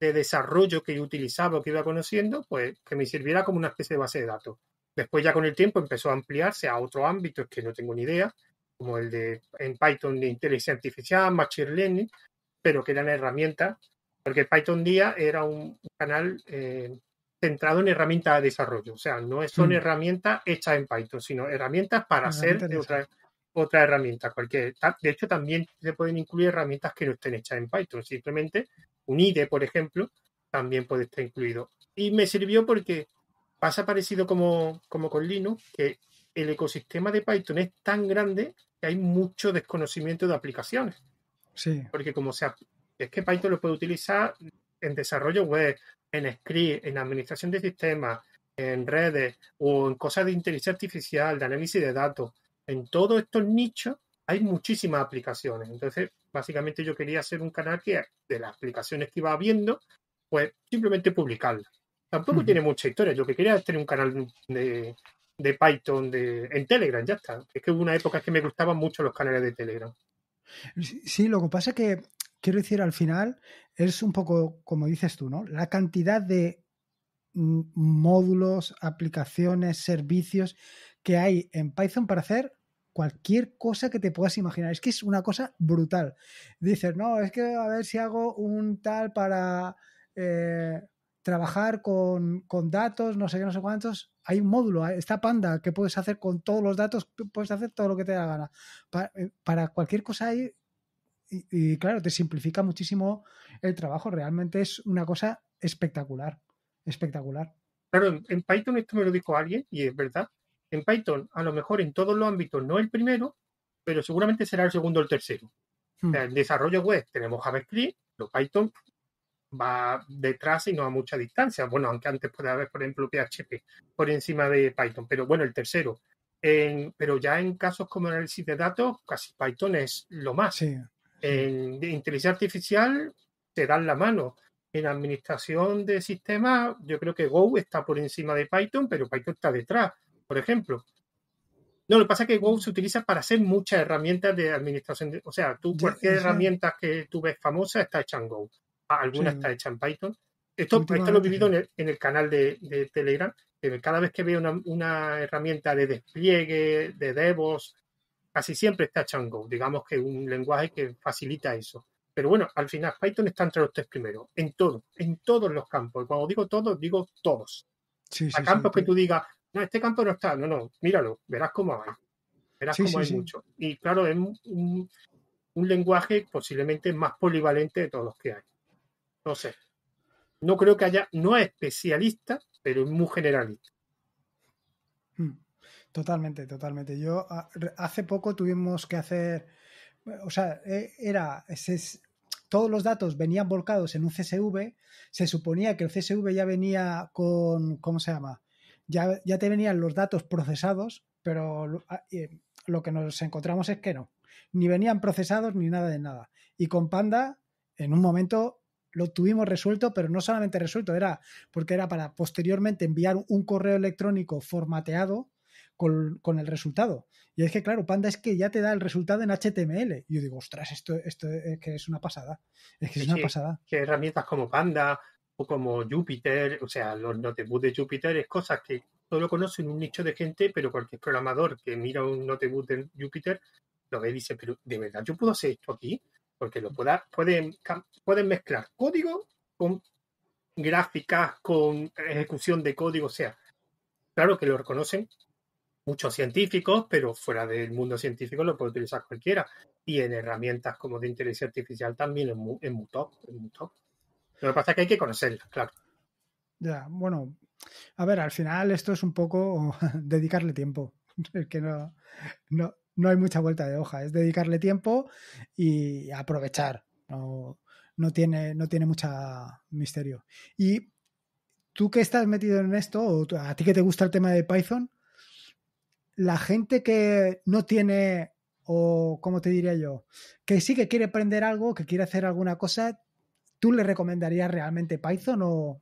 de desarrollo que yo utilizaba o que iba conociendo, pues que me sirviera como una especie de base de datos. Después ya con el tiempo empezó a ampliarse a otros ámbitos que no tengo ni idea, como el de en Python de inteligencia artificial, machine learning, pero que eran herramientas, porque Python Día era un canal eh, centrado en herramientas de desarrollo. O sea, no son mm. herramientas hechas en Python, sino herramientas para hacer ah, otra, otra herramienta. De hecho, también se pueden incluir herramientas que no estén hechas en Python. Simplemente un IDE, por ejemplo, también puede estar incluido. Y me sirvió porque pasa parecido como, como con Linux, que el ecosistema de Python es tan grande que hay mucho desconocimiento de aplicaciones. Sí. Porque como sea, es que Python lo puede utilizar en desarrollo web, en script, en administración de sistemas, en redes o en cosas de inteligencia artificial, de análisis de datos, en todos estos nichos hay muchísimas aplicaciones. Entonces, básicamente yo quería hacer un canal que de las aplicaciones que iba viendo, pues simplemente publicarlas. Tampoco tiene mucha historia. Yo que quería es tener un canal de, Python de, en Telegram, ya está. Es que hubo una época que me gustaban mucho los canales de Telegram.
Sí, lo que pasa es que quiero decir, al final es un poco, como dices tú, ¿no? La cantidad de mm, módulos, aplicaciones, servicios que hay en Python para hacer cualquier cosa que te puedas imaginar. Es que es una cosa brutal. Dices, no, es que a ver si hago un tal para eh, trabajar con, datos, no sé qué, no sé cuántos. Hay un módulo, está Panda, que puedes hacer con todos los datos, puedes hacer todo lo que te da la gana. Eh, para cualquier cosa hay y, claro, te simplifica muchísimo el trabajo. Realmente es una cosa espectacular, espectacular. Claro, en Python esto
me lo dijo alguien y es verdad. En Python, a lo mejor en todos los ámbitos, no el primero, pero seguramente será el segundo o el tercero. Hmm. en desarrollo web tenemos JavaScript, lo Python va detrás y no a mucha distancia. Bueno, aunque antes puede haber, por ejemplo, PHP por encima de Python, pero bueno, el tercero. pero ya en casos como análisis de datos, casi Python es lo más. En inteligencia artificial se dan la mano. En administración de sistemas, yo creo que Go está por encima de Python, pero Python está detrás, por ejemplo. No, lo que pasa es que Go se utiliza para hacer muchas herramientas de administración. o sea, tú cualquier herramienta que tú ves famosa está hecha en Go. Ah, alguna está hecha en Python. Esto, lo he vivido en el, canal de, Telegram. cada vez que veo una, una, herramienta de despliegue, de DevOps, casi siempre está Django, digamos que es un lenguaje que facilita eso. Pero bueno, al final Python está entre los tres primeros, en todo, en todos los campos. Y cuando digo todos, digo todos. Sí, a campos que tú digas, no, este campo no está, no, no, míralo, verás cómo hay. Verás cómo hay mucho. Y claro, es un, lenguaje posiblemente más polivalente de todos los que hay. Entonces, No creo que haya, no es especialista, pero es muy generalista.
Totalmente, totalmente. Yo ah, hace poco tuvimos que hacer, o sea, e, era, todos los datos venían volcados en un CSV, se suponía que el CSV ya venía con, ¿cómo se llama? Ya, ya te venían los datos procesados, pero ah, eh, lo que nos encontramos es que no, ni venían procesados ni nada de nada. Y con Panda, en un momento lo tuvimos resuelto, pero no solamente resuelto, era porque era para posteriormente enviar un correo electrónico formateado con, el resultado. Y es que, claro, Panda es que ya te da el resultado en HTML. Y yo digo, ostras, esto, esto es que es una pasada. Es que es una pasada.
Que herramientas como Panda o como Jupyter, o sea, los notebooks de Jupyter es cosas que solo conocen un nicho de gente, pero cualquier programador que mira un notebook de Jupyter lo ve y dice, pero de verdad, yo puedo hacer esto aquí, porque lo pueda, pueden, pueden mezclar código con gráficas, con ejecución de código, o sea, claro que lo reconocen, muchos científicos, pero fuera del mundo científico lo puede utilizar cualquiera. Y en herramientas como de inteligencia artificial también en muy, Lo que pasa es que hay que conocerla, claro.
Ya, bueno, a ver, al final esto es un poco dedicarle tiempo. que no, no, no hay mucha vuelta de hoja. Es dedicarle tiempo y aprovechar. No, no tiene, no tiene mucha misterio. Y tú que estás metido en esto, o a ti que te gusta el tema de Python, la gente que no tiene, o como te diría yo, que sí que quiere aprender algo, que quiere hacer alguna cosa, ¿tú le recomendarías realmente Python o...?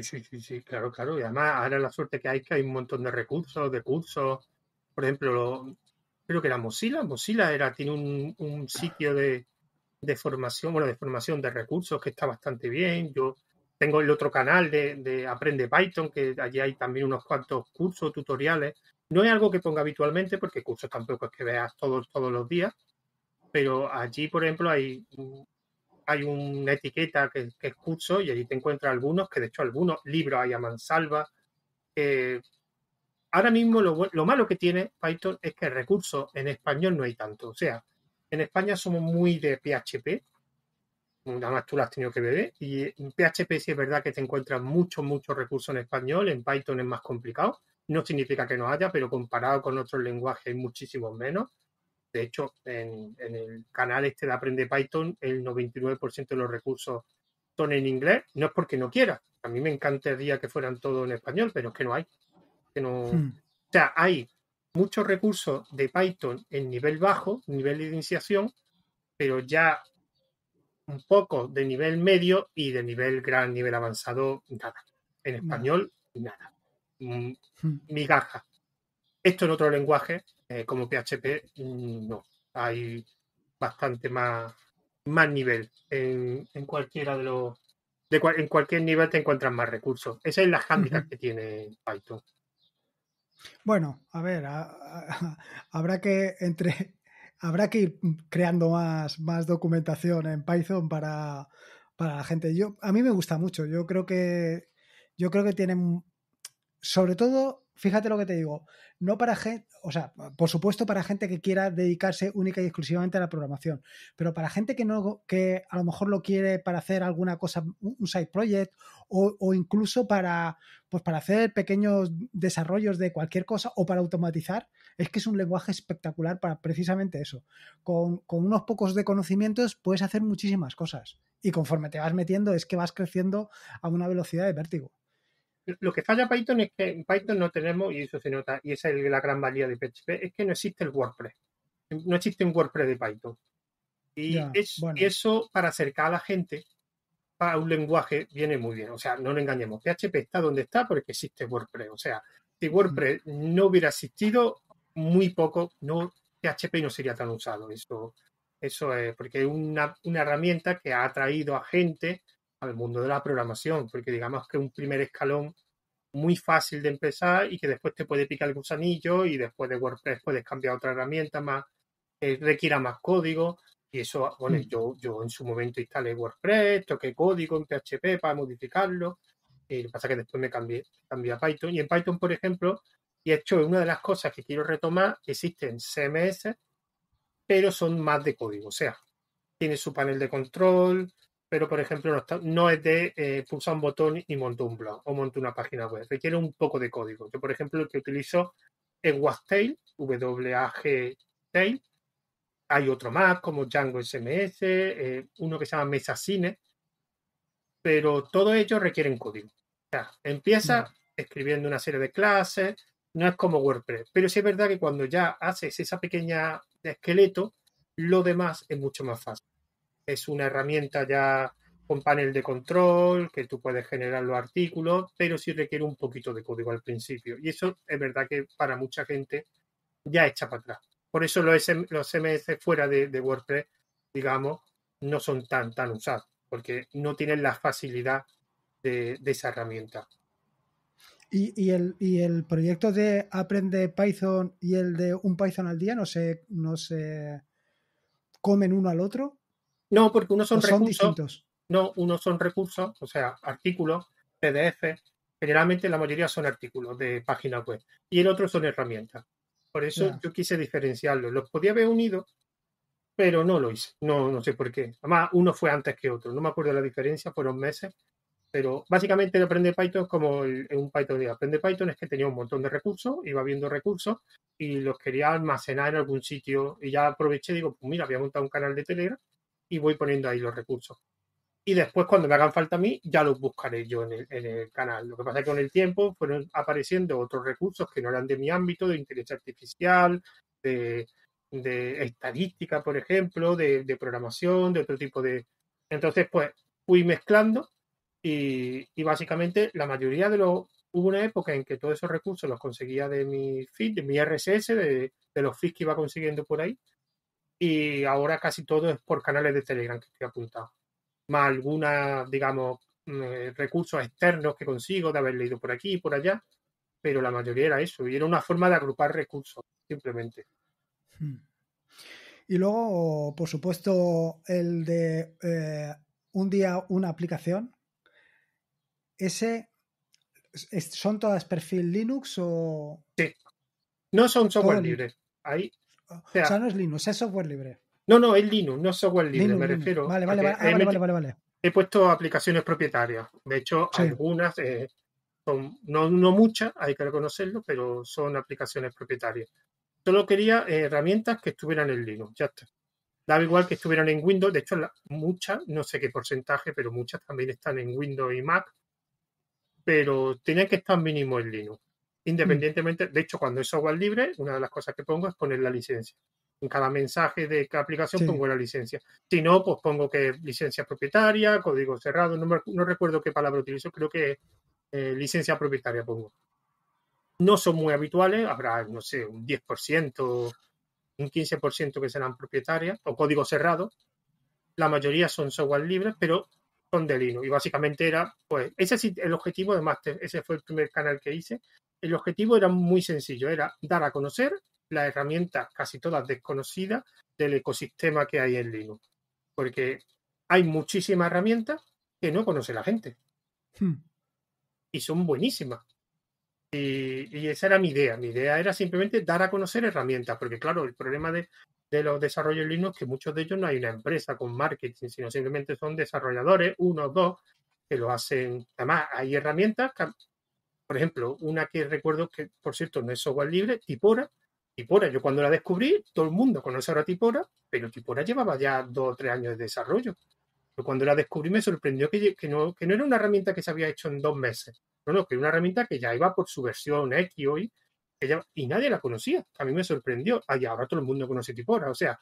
Sí, sí, sí, claro, claro. Y además ahora la suerte que hay que hay un montón de recursos, de cursos. Por ejemplo, lo, creo que la Mozilla. Mozilla era, tiene un, un sitio de, de, formación, bueno, de formación de recursos que está bastante bien. Yo tengo el otro canal de, de Aprende Python, que allí hay también unos cuantos cursos, tutoriales no es algo que ponga habitualmente, porque cursos tampoco es que veas todos, todos los días, pero allí, por ejemplo, hay, hay una etiqueta que, es curso y allí te encuentras algunos, que de hecho algunos libros hay a mansalva. ahora mismo lo, lo malo que tiene Python es que recursos en español no hay tanto. O sea, en España somos muy de PHP, nada más tú las has tenido que beber. Y en PHP sí es verdad que te encuentras muchos, muchos recursos en español, en Python es más complicado. No significa que no haya, pero comparado con otros lenguajes hay muchísimos menos. De hecho, en, el canal este de Aprende Python, el 99% de los recursos son en inglés. No es porque no quiera. A mí me encantaría que fueran todos en español, pero es que no hay. Que no... Hmm. O sea, hay muchos recursos de Python en nivel bajo, nivel de iniciación, pero ya un poco de nivel medio y de nivel gran, nivel avanzado, nada. En español, nada. Mm, hmm. migaja. Esto en otro lenguaje, eh, como PHP, mm, no. Hay bastante más, más nivel. En, en cualquiera de los. De, en cualquier nivel te encuentras más recursos. Esa es la cámara que tiene Python.
Bueno, a ver, habrá que entre. Habrá que ir creando más, más documentación en Python para, para la gente. Yo, a mí me gusta mucho. Yo creo que yo creo que tienen sobre todo, fíjate lo que te digo, no para gente, o sea, por supuesto para gente que quiera dedicarse única y exclusivamente a la programación, pero para gente que no, que a lo mejor lo quiere para hacer alguna cosa, un side project, o, o incluso para, pues para hacer pequeños desarrollos de cualquier cosa o para automatizar, es que es un lenguaje espectacular para precisamente eso. Con, con unos pocos de conocimientos puedes hacer muchísimas cosas. Y conforme te vas metiendo, es que vas creciendo a una velocidad de vértigo
lo que falla Python es que en Python no tenemos, y eso se nota, y esa es la gran valía de PHP, es que no existe el WordPress. No existe un WordPress de Python. Y, es, eso para acercar a la gente a un lenguaje viene muy bien. O sea, no nos engañemos. PHP está donde está porque existe WordPress. O sea, si mm. WordPress no hubiera existido, muy poco, no, PHP no sería tan usado. Eso, eso es porque es una, una herramienta que ha atraído a gente al mundo de la programación, porque digamos que un primer escalón muy fácil de empezar y que después te puede picar el gusanillo y después de WordPress puedes cambiar otra herramienta más, que eh, requiera más código. Y eso, bueno, mm. yo, yo en su momento instalé WordPress, toqué código en PHP para modificarlo. Y eh, lo que pasa es que después me cambié, a Python. Y en Python, por ejemplo, y hecho una de las cosas que quiero retomar, existen CMS, pero son más de código. O sea, tiene su panel de control, pero por ejemplo no, es de eh, pulsar un botón y monto un blog o monto una página web. Requiere un poco de código. Yo, por ejemplo, lo que utilizo es Wagtail, e W-A-G-Tail. Hay otro más, como Django SMS, eh, uno que se llama Mesa Cine. pero todo ello requieren código. empieza mm. escribiendo una serie de clases, no es como WordPress, pero sí es verdad que cuando ya haces esa pequeña esqueleto, lo demás es mucho más fácil es una herramienta ya con panel de control, que tú puedes generar los artículos, pero sí requiere un poquito de código al principio. Y eso es verdad que para mucha gente ya echa para atrás. Por eso los, CMS fuera de, WordPress, digamos, no son tan, tan usados, porque no tienen la facilidad de, esa herramienta.
¿Y, el, ¿Y, el, proyecto de Aprende Python y el de Un Python al Día no se, no se comen uno al otro? No, porque unos son, recursos.
No, unos son recursos, o sea, artículos, PDF. Generalmente la mayoría son artículos de página web y el otro son herramientas. Por eso yo quise diferenciarlos. Los podía haber unido, pero no lo hice. No, no sé por qué. Además, uno fue antes que otro. No me acuerdo la diferencia, fueron meses. Pero básicamente el aprende Python es como un Python. Aprende Python es que tenía un montón de recursos, iba viendo recursos y los quería almacenar en algún sitio. Y ya aproveché, y digo, pues mira, había montado un canal de Telegram y voy poniendo ahí los recursos. Y después, cuando me hagan falta a mí, ya los buscaré yo en el, canal. Lo que pasa es que con el tiempo fueron apareciendo otros recursos que no eran de mi ámbito, de inteligencia artificial, de, estadística, por ejemplo, de, programación, de otro tipo de... Entonces, pues fui mezclando y, y básicamente la mayoría de los... Hubo una época en que todos esos recursos los conseguía de mi feed, de mi RSS, de, de los feeds que iba consiguiendo por ahí y ahora casi todo es por canales de Telegram que estoy apuntado, más algunos, digamos, mm, eh, recursos externos que consigo de haber leído por aquí y por allá, pero la mayoría era eso, y era una forma de agrupar recursos, simplemente.
Hmm. Y luego, por supuesto, el de eh, un día una aplicación, ese... ¿Son todas perfil Linux o...? Sí. No son software
libre. Ahí
o sea, no es Linux, es software libre.
No, no, es Linux, no es software libre, me refiero. Vale, vale, vale, He puesto aplicaciones propietarias. De hecho, algunas eh, son, no, muchas, hay que reconocerlo, pero son aplicaciones propietarias. Solo quería eh, herramientas que estuvieran en Linux, ya está. Da igual que estuvieran en Windows, de hecho, muchas, no sé qué porcentaje, pero muchas también están en Windows y Mac, pero tenían que estar mínimo en Linux. Mm. independientemente, de hecho, cuando es software libre, una de las cosas que pongo es poner la licencia. En cada mensaje de cada aplicación pongo la licencia. Si no, pues pongo que licencia propietaria, código cerrado, no, recuerdo qué palabra utilizo, creo que eh, licencia propietaria pongo. No son muy habituales, habrá, no sé, un 10%, un 15% que serán propietarias o código cerrado. La mayoría son software libres, pero son de Linux. Y básicamente era, pues, ese es el objetivo de Master. Ese fue el primer canal que hice el objetivo era muy sencillo, era dar a conocer las herramientas, casi todas desconocidas, del ecosistema que hay en Linux. Porque hay muchísimas herramientas que no conoce la gente. Hmm. Y son buenísimas. Y, esa era mi idea. Mi idea era simplemente dar a conocer herramientas, porque claro, el problema de, los desarrollos Linux es que muchos de ellos no hay una empresa con marketing, sino simplemente son desarrolladores, uno o dos, que lo hacen. Además, hay herramientas que por ejemplo, una que recuerdo que, por cierto, no es software libre, Tipora. Tipora, yo cuando la descubrí, todo el mundo conoce ahora Tipora, pero Tipora llevaba ya dos o tres años de desarrollo. Pero cuando la descubrí me sorprendió que, que, no, era una herramienta que se había hecho en dos meses. No, no, que era una herramienta que ya iba por su versión X Y, hoy, y nadie la conocía. A mí me sorprendió. Ay, ahora todo el mundo conoce Tipora. O sea,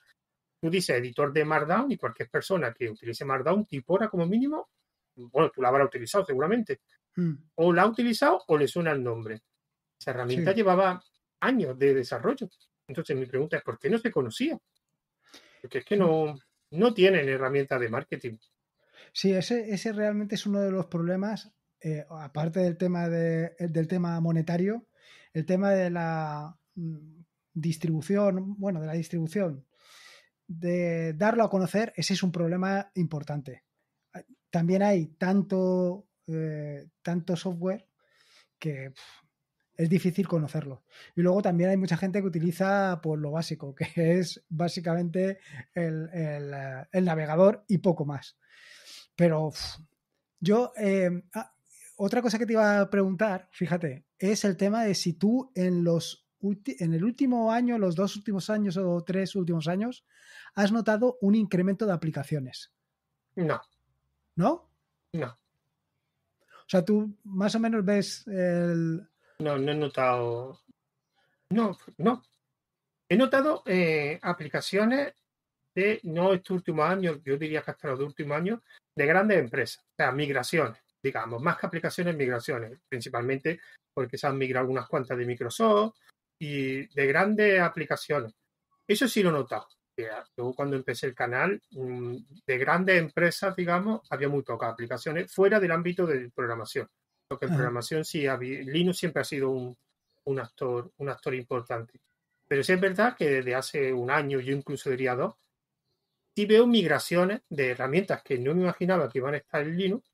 tú dices editor de Markdown y cualquier persona que utilice Markdown, Tipora como mínimo, bueno, tú la habrás utilizado seguramente, Mm. O la ha utilizado o le suena el nombre. Esa herramienta llevaba años de desarrollo. Entonces mi pregunta es, ¿por qué no se conocía? Porque es que no, mm. no tienen herramientas de marketing.
Sí, ese, realmente es uno de los problemas, eh, aparte del tema, eh, del tema monetario, el tema de la mm, distribución, bueno, de la distribución, de darlo a conocer, ese es un problema importante. También hay tanto eh, tanto software que es difícil conocerlo. Y luego también hay mucha gente que utiliza pues, lo básico, que es básicamente eh, el, navegador y poco más. Pero yo, eh, ah, otra cosa que te iba a preguntar, fíjate, es el tema de si tú en los en el último año, los dos últimos años o tres últimos años, has notado un incremento de aplicaciones. No. ¿No? No. O sea, tú más o menos ves el...
No, no he notado...
No, no. He notado eh, aplicaciones
de, no este último año, yo diría que hasta los últimos años, de grandes empresas, o sea, migraciones, digamos, más que aplicaciones, migraciones, principalmente porque se han migrado algunas cuantas de Microsoft y de grandes aplicaciones. Eso sí lo he notado. Yo cuando empecé el canal, mm, de grandes empresas, digamos, había muy pocas aplicaciones fuera del ámbito de programación. Porque en programación sí, Linux siempre ha sido un, actor, un actor importante. Pero sí es verdad que desde hace un año, yo incluso diría dos, y veo migraciones de herramientas que no me imaginaba que iban a estar en Linux,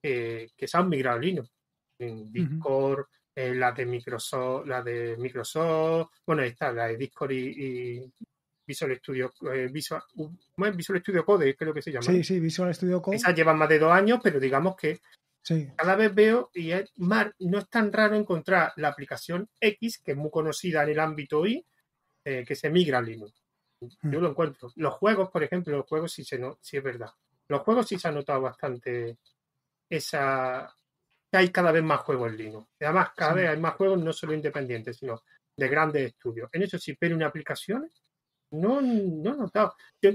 que se han migrado a Linux. En Discord, eh, las de Microsoft, la de Microsoft, bueno, ahí está, la de Discord y, y Visual Studio, eh, Visual, Visual, Studio Code, creo que se llama. Sí,
sí, Visual Studio Code. Esa
lleva más de dos años, pero digamos que cada vez veo y es más no es tan raro encontrar la aplicación X, que es muy conocida en el ámbito Y, eh, que se migra a Linux. Mm. Yo lo encuentro. Los juegos, por ejemplo, los juegos sí, se no, es verdad. Los juegos sí se ha notado bastante esa... que hay cada vez más juegos en Linux. Además, cada vez hay más juegos no solo independientes, sino de grandes estudios. En eso si pero una aplicación... No, no he notado. Yo,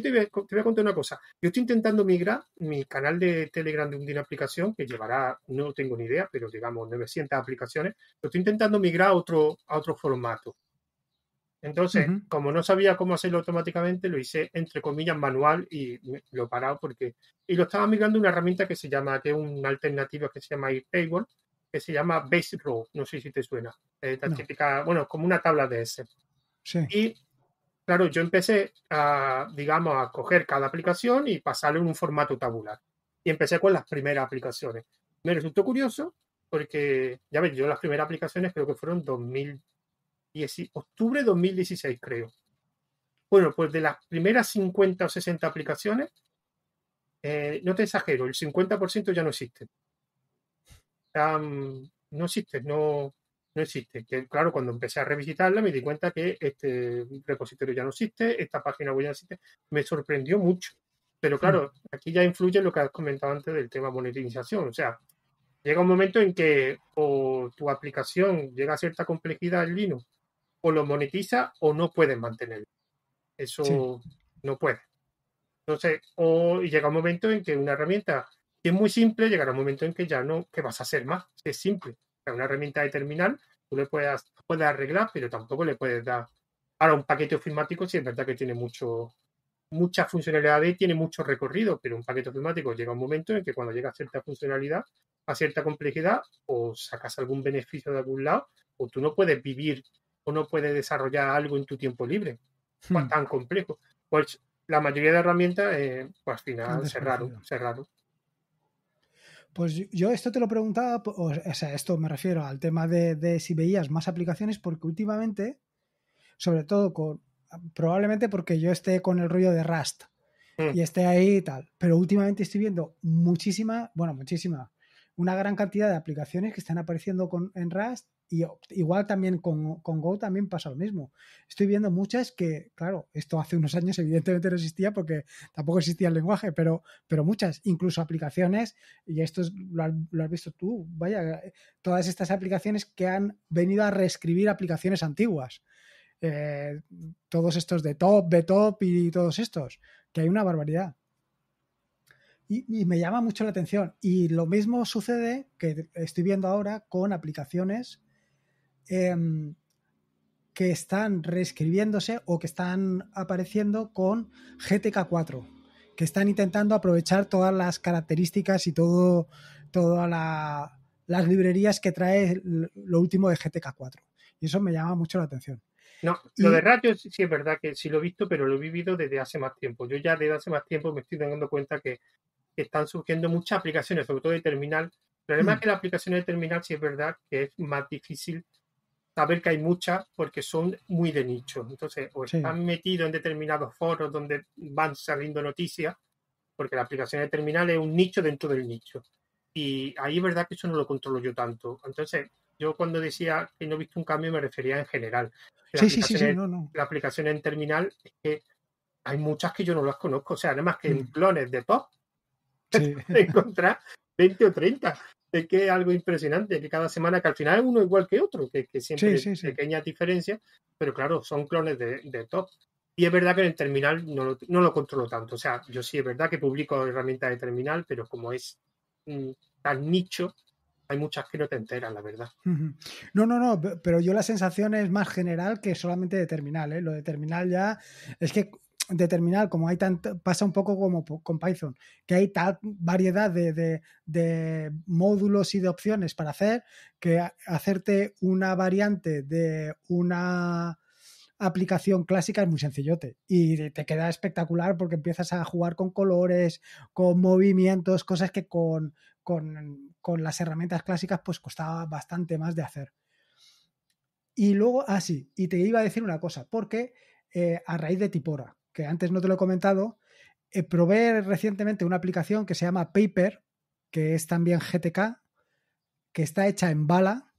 te, voy a, contar una cosa. Yo estoy intentando migrar mi canal de Telegram de una aplicación que llevará, no tengo ni idea, pero digamos 900 aplicaciones. Lo estoy intentando migrar a otro, a otro formato. Entonces, como no sabía cómo hacerlo automáticamente, lo hice entre comillas manual y lo parado porque. Y lo estaba migrando una herramienta que se llama, que es una alternativa que se llama Airtable que se llama Base Row. No sé si te suena. Es bueno, como una tabla de S. Sí. Y Claro, yo empecé a, digamos, a coger cada aplicación y pasarlo en un formato tabular. Y empecé con las primeras aplicaciones. Me resultó curioso porque, ya ves, yo las primeras aplicaciones creo que fueron 2010, octubre 2016, creo. Bueno, pues de las primeras 50 o 60 aplicaciones, eh, no te exagero, el 50% ya no existe. no existe, no, no existe. Que, claro, cuando empecé a revisitarla me di cuenta que este repositorio ya no existe, esta página ya no existe. Me sorprendió mucho. Pero hmm. claro, aquí ya influye lo que has comentado antes del tema monetización. O sea, llega un momento en que o tu aplicación llega a cierta complejidad en Linux, o lo monetiza o no puedes mantenerlo. Eso no puede. Entonces, o llega un momento en que una herramienta que es muy simple, llegará un momento en que ya no, que vas a hacer más, es simple una herramienta de terminal, tú le puedes, arreglar, pero tampoco le puedes dar ahora un paquete ofimático, sí es verdad que tiene mucho, muchas funcionalidades, tiene mucho recorrido, pero un paquete ofimático llega un momento en que cuando llega a cierta funcionalidad, a cierta complejidad, o sacas algún beneficio de algún lado, o tú no puedes vivir o no puedes desarrollar algo en tu tiempo libre, hmm. tan complejo. Pues la mayoría de herramientas, eh, pues al final cerraron, cerraron.
Pues yo esto te lo preguntaba, o sea, esto me refiero al tema de, si veías más aplicaciones, porque últimamente, sobre todo con, probablemente porque yo esté con el rollo de Rust hmm. y esté ahí y tal, pero últimamente estoy viendo muchísima, bueno, muchísima, una gran cantidad de aplicaciones que están apareciendo con, en Rust y igual también con, Go también pasa lo mismo. Estoy viendo muchas que, claro, esto hace unos años evidentemente no existía porque tampoco existía el lenguaje, pero, pero muchas, incluso aplicaciones, y esto lo, has, visto tú, vaya, eh, todas estas aplicaciones que han venido a reescribir aplicaciones antiguas. Eh, todos estos de top, de top y todos estos, que hay una barbaridad. y, me llama mucho la atención. Y lo mismo sucede que estoy viendo ahora con aplicaciones Em, que están reescribiéndose o que están apareciendo con GTK4, que están intentando aprovechar todas las características y todo, todas las librerías que trae lo último de GTK4. Y eso me llama mucho la atención. No, lo de
Ratio sí, es verdad que sí lo he visto, pero lo he vivido desde hace más tiempo. Yo ya desde hace más tiempo me estoy dando cuenta que están surgiendo muchas aplicaciones, sobre todo de terminal. El problema es mm. que la aplicación de terminal sí es verdad que es más difícil saber que hay muchas porque son muy de nicho. Entonces, o están metidos en determinados foros donde van saliendo noticias, porque la aplicación de terminal es un nicho dentro del nicho. Y ahí es verdad que eso no lo controlo yo tanto. Entonces, yo cuando decía que no he visto un cambio me refería en general. sí, sí, sí, no, no. La aplicación en terminal es que hay muchas que yo no las conozco. O sea, además que en mm. clones de pop encontrar 20 o 30 es que es algo impresionante, que cada semana, que al final es uno igual que otro, que, siempre hay pequeñas diferencias, pero claro, son clones de, de, top. Y es verdad que en el terminal no lo, no controlo tanto. O sea, yo sí es verdad que publico herramientas de terminal, pero como es mm, tan nicho, hay muchas que no te enteran, la verdad.
No, no, no, pero yo la sensación es más general que solamente de terminal. ¿eh? Lo de terminal ya es que determinar, como hay tanto, pasa un poco como con Python, que hay tal variedad de, módulos y de opciones para hacer, que hacerte una variante de una aplicación clásica es muy sencillote y te queda espectacular porque empiezas a jugar con colores, con movimientos, cosas que con, las herramientas clásicas pues costaba bastante más de hacer. Y luego, así, ah, y te iba a decir una cosa, porque eh, a raíz de Tipora, que antes no te lo he comentado, eh, probé recientemente una aplicación que se llama Paper, que es también GTK, que está hecha en bala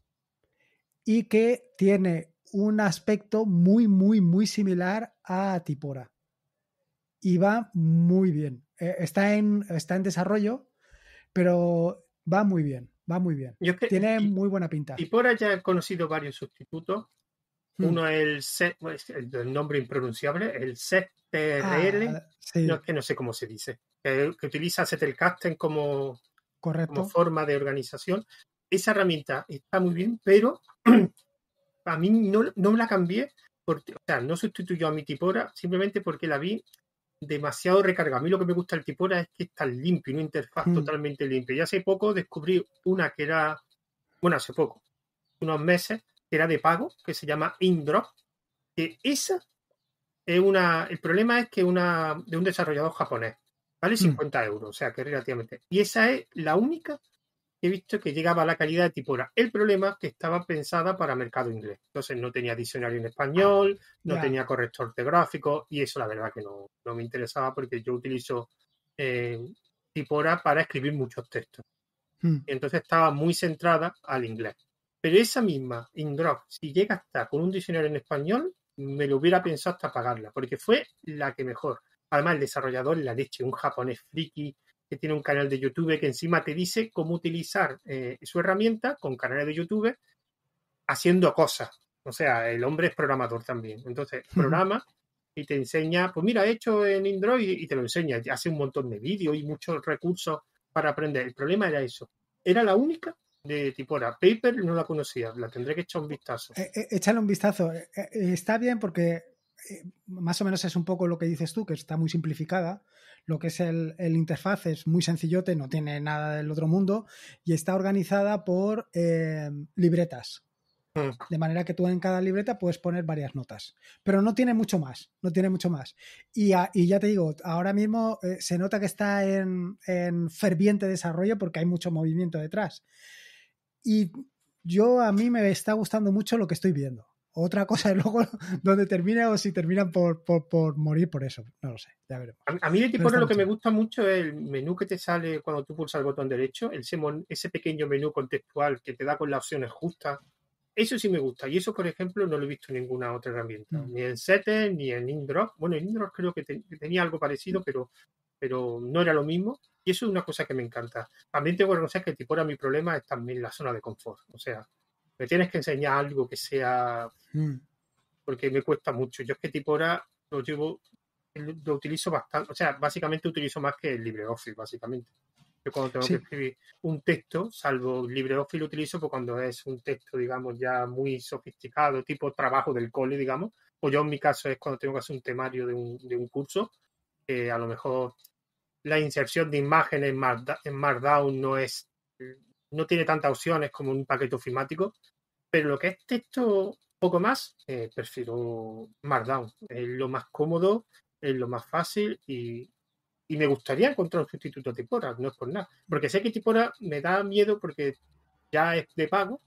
y que tiene un aspecto muy, muy, muy similar a Tipora. Y va muy bien. Eh, está, en, está en desarrollo, pero va muy bien, va muy bien. Tiene muy buena pinta.
Tipora ya he conocido varios sustitutos Mm. Uno es el, el, nombre impronunciable, el CTRL,
ah,
que no sé cómo se dice, que, utiliza Zettelkasten como, forma de organización. Esa herramienta está muy bien, pero a mí no, no la cambié, o sea, no sustituyó a mi tipora simplemente porque la vi demasiado recargada. A mí lo que me gusta el tipora es que está limpio, una interfaz mm. totalmente limpia. Y hace poco descubrí una que era, bueno, hace poco, unos meses, que era de pago, que se llama Indrop, que esa es una. El problema es que una de un desarrollador japonés, vale 50 mm. euros, o sea que relativamente. Y esa es la única que he visto que llegaba a la calidad de tipora. El problema es que estaba pensada para mercado inglés. Entonces no tenía diccionario en español, no tenía corrector de y eso la verdad que no, me interesaba porque yo utilizo eh, tipora para escribir muchos textos. Mm. entonces estaba muy centrada al inglés. Pero esa misma InDrop, si llega hasta con un diccionario en español, me lo hubiera pensado hasta pagarla, porque fue la que mejor. Además, el desarrollador, la leche, un japonés friki que tiene un canal de YouTube que encima te dice cómo utilizar eh, su herramienta con canales de YouTube haciendo cosas. O sea, el hombre es programador también. Entonces, programa y te enseña, pues mira, he hecho en Android y te lo enseña. Hace un montón de vídeos y muchos recursos para aprender. El problema era eso. Era la única de tipo ahora Paper no la conocía, la tendré que echar un vistazo.
Eh, eh, échale un vistazo. Eh, está bien porque más o menos es un poco lo que dices tú, que está muy simplificada. Lo que es el, el interfaz es muy sencillote, no tiene nada del otro mundo y está organizada por libretas. Mm. De manera que tú en cada libreta puedes poner varias notas, pero no tiene mucho más, no tiene mucho más. Y, ya te digo, ahora mismo se nota que está en, en ferviente desarrollo porque hay mucho movimiento detrás y yo a mí me está gustando mucho lo que estoy viendo. Otra cosa es luego donde termina o si terminan por, morir por eso. No lo sé, ya veremos. A, mí de tipo lo que me
gusta mucho es el menú que te sale cuando tú pulsas el botón derecho, el semon, ese pequeño menú contextual que te da con las opciones justas. Eso sí me gusta. Y eso, por ejemplo, no lo he visto en ninguna otra herramienta. Mm. Ni en Setter, ni en Indrop. Bueno, en Indrop creo que tenía algo parecido, pero pero no era lo mismo. Y eso es una cosa que me encanta. También tengo que reconocer que tipo ahora mi problema es también la zona de confort. O sea, me tienes que enseñar algo que sea... Mm. Porque me cuesta mucho. Yo es que tipo ahora lo llevo, lo utilizo bastante. O sea, básicamente utilizo más que el LibreOffice, básicamente. Yo cuando tengo que escribir un texto, salvo LibreOffice lo utilizo pues cuando es un texto, digamos, ya muy sofisticado, tipo trabajo del cole, digamos. O pues yo en mi caso es cuando tengo que hacer un temario de un, de un curso, que a lo mejor la inserción de imágenes en Markdown no es no tiene tantas opciones como un paquete ofimático, pero lo que es texto poco más, eh, prefiero Markdown. Es lo más cómodo, es lo más fácil y, me gustaría encontrar un sustituto a Tipora, no es por nada. Porque sé que Tipora me da miedo porque ya es de pago,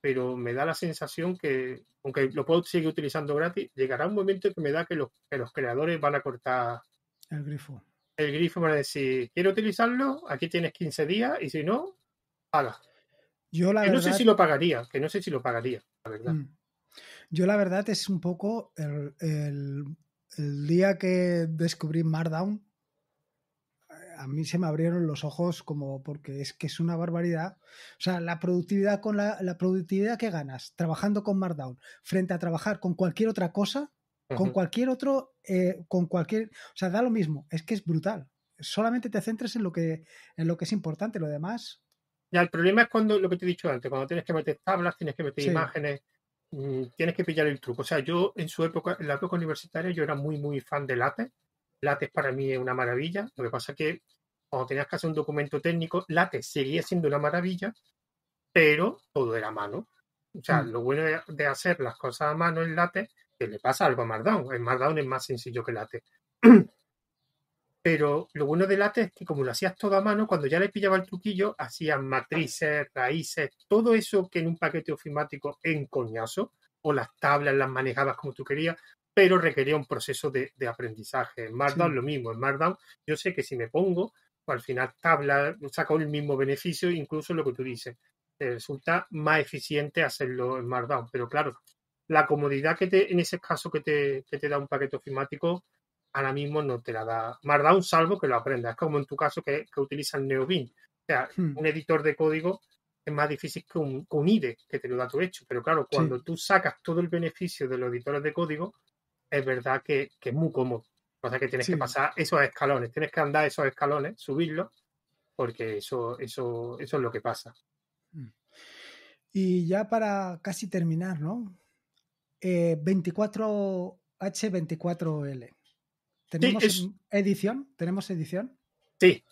pero me da la sensación que, aunque lo puedo seguir utilizando gratis, llegará un momento que me da que los, que los creadores van a cortar el grifo el grifo para decir, quiero utilizarlo, aquí tienes 15 días y si no, paga.
Yo la verdad... no sé si lo
pagaría, que no sé si lo pagaría,
mm. Yo la verdad es un poco el, día que descubrí Markdown, a mí se me abrieron los ojos como porque es que es una barbaridad. O sea, la productividad con la, la productividad que ganas trabajando con Markdown frente a trabajar con cualquier otra cosa con cualquier otro, eh, con cualquier, o sea, da lo mismo, es que es brutal. Solamente te centres en lo que, en lo que es importante, lo demás.
Ya, el problema es cuando, lo que te he dicho antes, cuando tienes que meter tablas, tienes que meter imágenes, mm, tienes que pillar el truco. O sea, yo en su época, en la época universitaria, yo era muy, muy fan de látex. Látex para mí es una maravilla. Lo que pasa es que cuando tenías que hacer un documento técnico, látex seguía siendo una maravilla, pero todo era a mano. O sea, mm. lo bueno de, de, hacer las cosas a mano en látex que le pasa algo a Markdown. En Markdown es más sencillo que Latex. Pero lo bueno de Latex es que como lo hacías todo a mano, cuando ya le pillaba el truquillo, hacías matrices, raíces, todo eso que en un paquete ofimático en coñazo, o las tablas las manejabas como tú querías, pero requería un proceso de, aprendizaje. En Markdown lo mismo, en Markdown yo sé que si me pongo, pues al final tabla, saco el mismo beneficio, incluso lo que tú dices. resulta más eficiente hacerlo en Markdown, pero claro, la comodidad que te, en ese caso que te, te da un paquete ofimático, ahora mismo no te la da. Más da un salvo que lo aprendas, como en tu caso que, que el Neobin. O sea, hmm. un editor de código es más difícil que un, IDE que te lo da tu hecho. Pero claro, cuando tú sacas todo el beneficio de los editores de código, es verdad que, es muy cómodo. O sea que tienes que pasar esos escalones, tienes que andar esos escalones, subirlos, porque eso, eso, eso es lo que pasa.
Hmm. Y ya para casi terminar, ¿no? 24H24L. Eh, ¿Tenemos edición? ¿Tenemos edición?
Sí.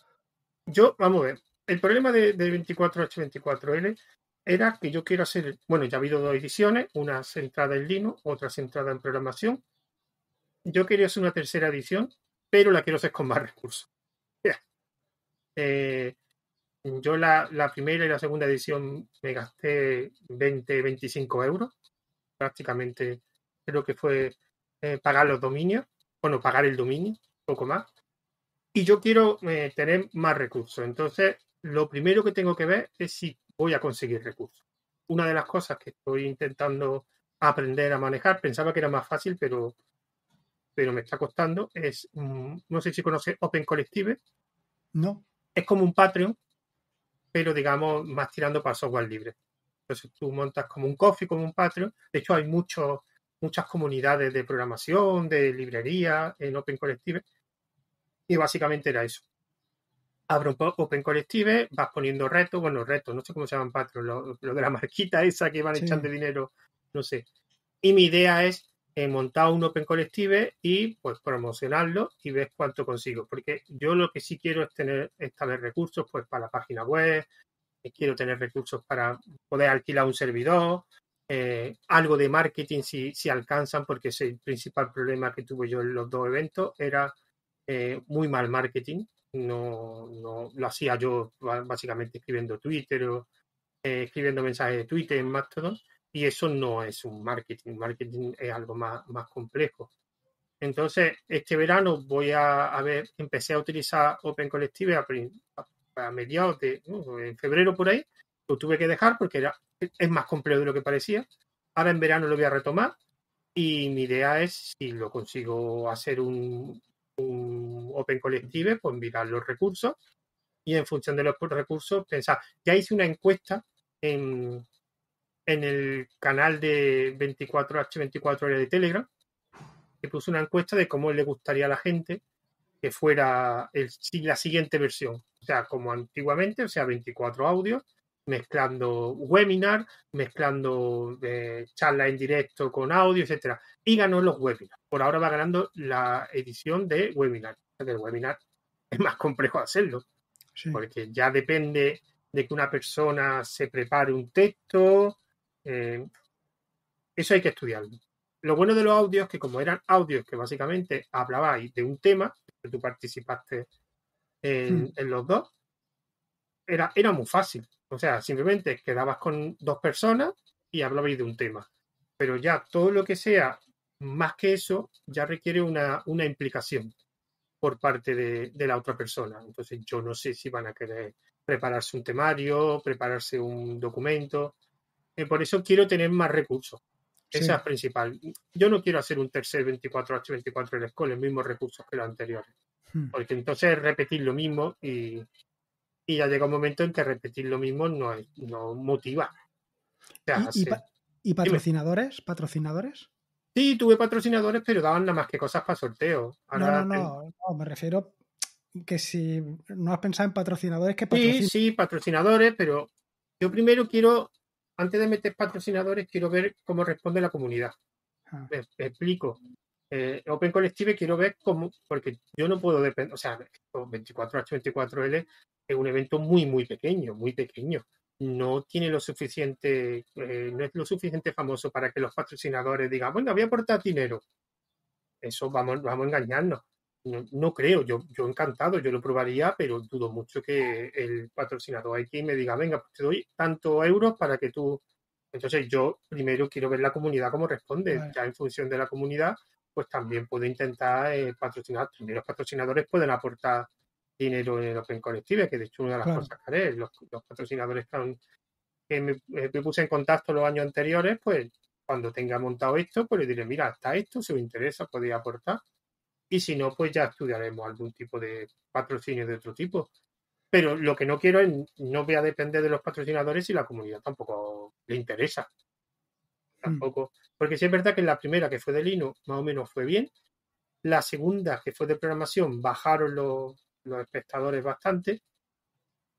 Yo, vamos a ver. El problema de, 24H24L era que yo quiero hacer, bueno, ya ha habido dos ediciones, una centrada en Linux, otra centrada en programación. Yo quería hacer una tercera edición, pero la quiero hacer con más recursos. Eh, yo la, la, primera y la segunda edición me gasté 20, 25 euros prácticamente creo que fue eh, pagar los dominios, bueno, pagar el dominio, poco más. Y yo quiero eh, tener más recursos. Entonces, lo primero que tengo que ver es si voy a conseguir recursos. Una de las cosas que estoy intentando aprender a manejar, pensaba que era más fácil, pero, pero me está costando, es, mm, no sé si conoce Open Collective. No. Es como un Patreon, pero digamos más tirando para software libre. Entonces, pues, tú montas como un coffee, como un Patreon. De hecho, hay muchos, muchas comunidades de programación, de librería, en Open Collective. Y básicamente era eso. Abro un Open Collective, vas poniendo retos, bueno, retos, no sé cómo se llaman Patreon, lo, de la marquita esa que van echando dinero, no sé. Y mi idea es eh, montar un Open Collective y pues promocionarlo y ves cuánto consigo. Porque yo lo que sí quiero es tener esta vez recursos pues para la página web, quiero tener recursos para poder alquilar un servidor, eh, algo de marketing si, si alcanzan, porque es el principal problema que tuve yo en los dos eventos era eh, muy mal marketing. No, no, lo hacía yo básicamente escribiendo Twitter o eh, escribiendo mensajes de Twitter en Mastodon y eso no es un marketing, marketing es algo más, más complejo. Entonces, este verano voy a, ver, empecé a utilizar Open Collective a a mediados de, en febrero por ahí, lo tuve que dejar porque era, es más complejo de lo que parecía. Ahora en verano lo voy a retomar y mi idea es, si lo consigo hacer un, Open Collective, pues mirar los recursos y en función de los recursos pensar. Ya hice una encuesta en, en el canal de 24H24 de Telegram, que puso una encuesta de cómo le gustaría a la gente que fuera la siguiente versión. O sea, como antiguamente, o sea, 24 audios, mezclando webinar, mezclando eh, charla en directo con audio, etcétera. Y ganó los webinars. Por ahora va ganando la edición de webinar. el webinar es más complejo hacerlo. Porque ya depende de que una persona se prepare un texto. Eh, eso hay que estudiarlo. Lo bueno de los audios es que como eran audios que básicamente hablabais de un tema, que tú participaste hmm. en, los dos, era, era muy fácil. O sea, simplemente quedabas con dos personas y hablabais de un tema. Pero ya todo lo que sea más que eso, ya requiere una, implicación por parte de, la otra persona. Entonces, yo no sé si van a querer prepararse un temario, prepararse un documento. Eh, por eso quiero tener más recursos. Esa es principal. Yo no quiero hacer un tercer 24H24 en la con los mismos recursos que los anteriores, hmm. porque entonces repetir lo mismo y, y, ya llega un momento en que repetir lo mismo no, no motiva.
¿Y, patrocinadores? ¿Patrocinadores?
Sí, tuve patrocinadores, pero daban nada más que cosas para sorteo. no,
no, no, me refiero que si no has pensado en patrocinadores, ¿qué Sí, sí,
patrocinadores, pero yo primero quiero antes de meter patrocinadores, quiero ver cómo responde la comunidad. Ah. explico. Eh, Open Collective quiero ver cómo, porque yo no puedo depender, o sea, 24H24L es un evento muy, muy pequeño, muy pequeño. No tiene lo suficiente, eh, no es lo suficiente famoso para que los patrocinadores digan, bueno, voy a aportar dinero. Eso vamos, vamos a engañarnos no, creo, yo, yo encantado, yo lo probaría, pero dudo mucho que el patrocinador aquí me diga, venga, pues te doy tantos euros para que tú... Entonces yo primero quiero ver la comunidad cómo responde, ya en función de la comunidad, pues también puedo intentar eh, patrocinar, también los patrocinadores pueden aportar dinero en el Open que de hecho una de las cosas que haré, los, patrocinadores que, eh, me, puse en contacto los años anteriores, pues cuando tenga montado esto, pues le diré, mira, está esto, si os interesa, podéis aportar y si no, pues ya estudiaremos algún tipo de patrocinio de otro tipo. Pero lo que no quiero es, no voy a depender de los patrocinadores y la comunidad tampoco le interesa. Mm. Tampoco. Porque si es verdad que la primera, que fue de Lino, más o menos fue bien. La segunda, que fue de programación, bajaron los, espectadores bastante.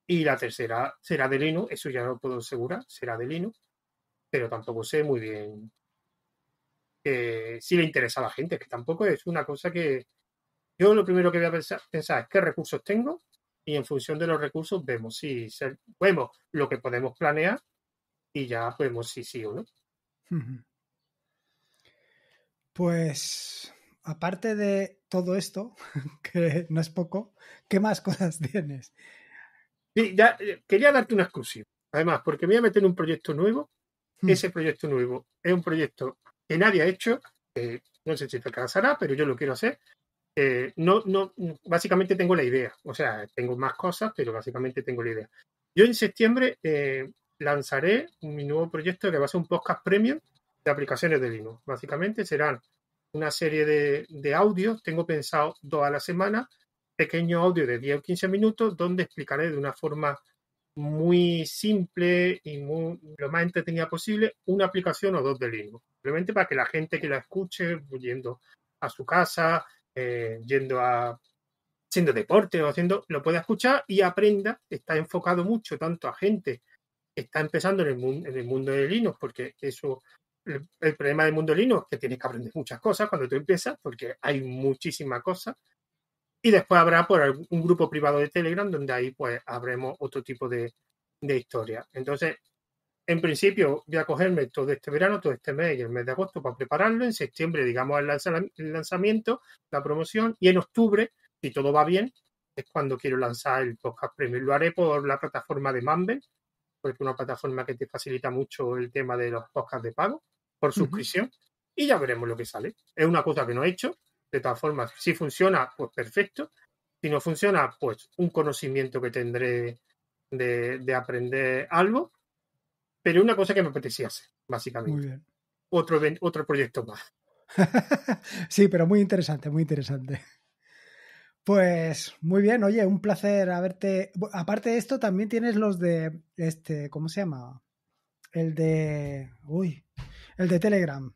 Y la tercera será de Lino, eso ya no lo puedo asegurar, será de Lino. Pero tampoco sé muy bien que si le interesa a la gente, que tampoco es una cosa que... Yo lo primero que voy a pensar, es qué recursos tengo y en función de los recursos vemos si vemos lo que podemos planear y ya pues vemos si sí o no.
Pues aparte de todo esto, que no es poco, ¿qué más cosas tienes?
ya, eh, quería darte una excursión además, porque me voy a meter en un proyecto nuevo. Mm. Ese proyecto nuevo es un proyecto que nadie ha hecho, eh, no sé si te alcanzará, pero yo lo quiero hacer. Eh, no, no, básicamente tengo la idea, o sea, tengo más cosas, pero básicamente tengo la idea. Yo en septiembre eh, lanzaré mi nuevo proyecto que va a ser un podcast premium de aplicaciones de Linux. Básicamente serán una serie de, de audios, tengo pensado dos a la semana, pequeño audio de 10 o 15 minutos, donde explicaré de una forma muy simple y lo más entretenida posible, una aplicación o dos de Linux. Simplemente para que la gente que la escuche, yendo a su casa, eh, yendo a haciendo deporte o haciendo, lo pueda escuchar y aprenda. Está enfocado mucho tanto a gente que está empezando en el, mundo, en el mundo de Linux, porque eso, el, problema del mundo de Linux es que tienes que aprender muchas cosas cuando tú empiezas, porque hay muchísimas cosas y después habrá por pues, algún un grupo privado de Telegram donde ahí pues habremos otro tipo de, historia. Entonces, en principio voy a cogerme todo este verano, todo este mes y el mes de agosto para prepararlo. En septiembre, digamos, el, lanzamiento, la promoción. Y en octubre, si todo va bien, es cuando quiero lanzar el podcast premium. Lo haré por la plataforma de Mumble, porque es una plataforma que te facilita mucho el tema de los podcasts de pago por suscripción. Y ya veremos lo que sale. Es una cosa que no he hecho, de todas formas, si funciona, pues perfecto. Si no funciona, pues un conocimiento que tendré de, aprender algo. Pero una cosa que me apetecía hacer, básicamente. Muy bien. Otro, otro proyecto más.
sí, pero muy interesante, muy interesante. Pues muy bien, oye, un placer haberte. Aparte de esto, también tienes los de este, ¿cómo se llama? El de. Uy, el de Telegram.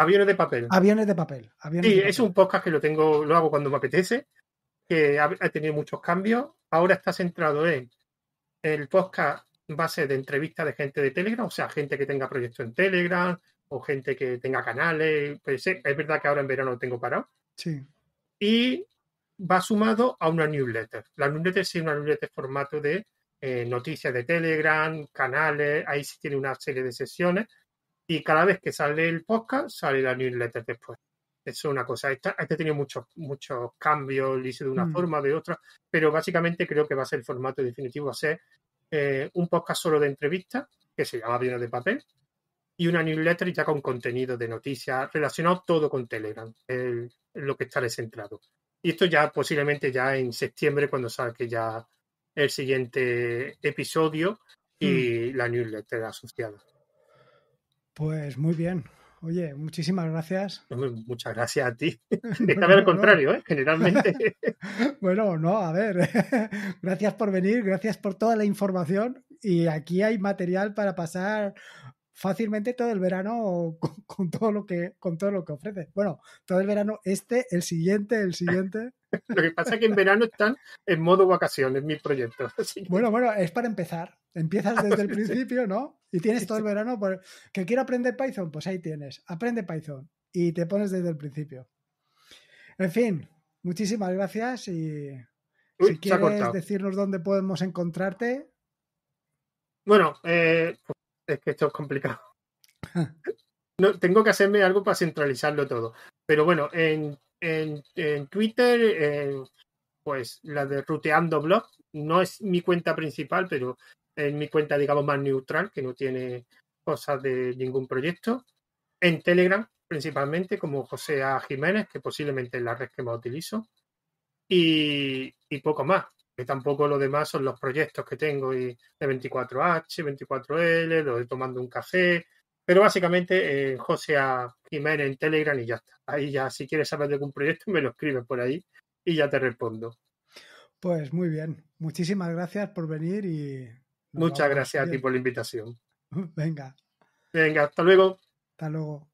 Aviones de papel. Aviones
de papel. sí, es
un podcast que lo tengo, lo hago cuando me apetece, que ha, tenido muchos cambios. Ahora está centrado en el podcast base de entrevistas de gente de Telegram, o sea, gente que tenga proyectos en Telegram o gente que tenga canales. Pues, es verdad que ahora en verano lo tengo parado. Sí. Y va sumado a una newsletter. La newsletter sí es una newsletter formato de eh, noticias de Telegram, canales, ahí sí tiene una serie de sesiones y cada vez que sale el podcast, sale la newsletter después. Eso es una cosa. Este, ha tenido muchos, muchos cambios, lo de una mm. forma, de otra, pero básicamente creo que va a ser el formato definitivo, va a ser eh, un podcast solo de entrevistas, que se llama Vino de Papel, y una newsletter ya con contenido de noticias relacionado todo con Telegram, lo que está centrado. Y esto ya posiblemente ya en septiembre, cuando salga ya el siguiente episodio y mm. la newsletter asociada.
Pues muy bien. Oye, muchísimas gracias. Muchas gracias a ti. Déjame al contrario, ¿eh? generalmente. bueno, no, a ver. gracias por venir, gracias por toda la información. Y aquí hay material para pasar fácilmente todo el verano con todo lo que con todo lo que ofrece. Bueno, todo el verano este, el siguiente, el siguiente.
Lo que pasa es que en verano están en modo vacaciones mis proyectos.
Bueno, bueno, es para empezar. Empiezas desde el principio, ¿no? Y tienes todo el verano. Por... ¿Que quiero aprender Python? Pues ahí tienes. Aprende Python. Y te pones desde el principio. En fin, muchísimas gracias y si quieres decirnos dónde podemos encontrarte.
Bueno, eh, pues, es que esto es complicado. no, tengo que hacerme algo para centralizarlo todo. Pero bueno, en en, Twitter, pues la de Ruteando Blog. No es mi cuenta principal, pero es mi cuenta, digamos, más neutral, que no tiene cosas de ningún proyecto. En Telegram, principalmente, como José A. Jiménez, que posiblemente es la red que más utilizo. Y, poco más, que tampoco lo demás son los proyectos que tengo y de 24H, 24L, lo de tomando un café, pero básicamente, eh, José Jiménez en Telegram y ya está. Ahí ya, si quieres saber de algún proyecto, me lo escribes por ahí y ya te respondo.
Pues muy bien. Muchísimas gracias por venir y. Muchas gracias a
ti por la invitación.
Venga. Venga, hasta luego. Hasta luego.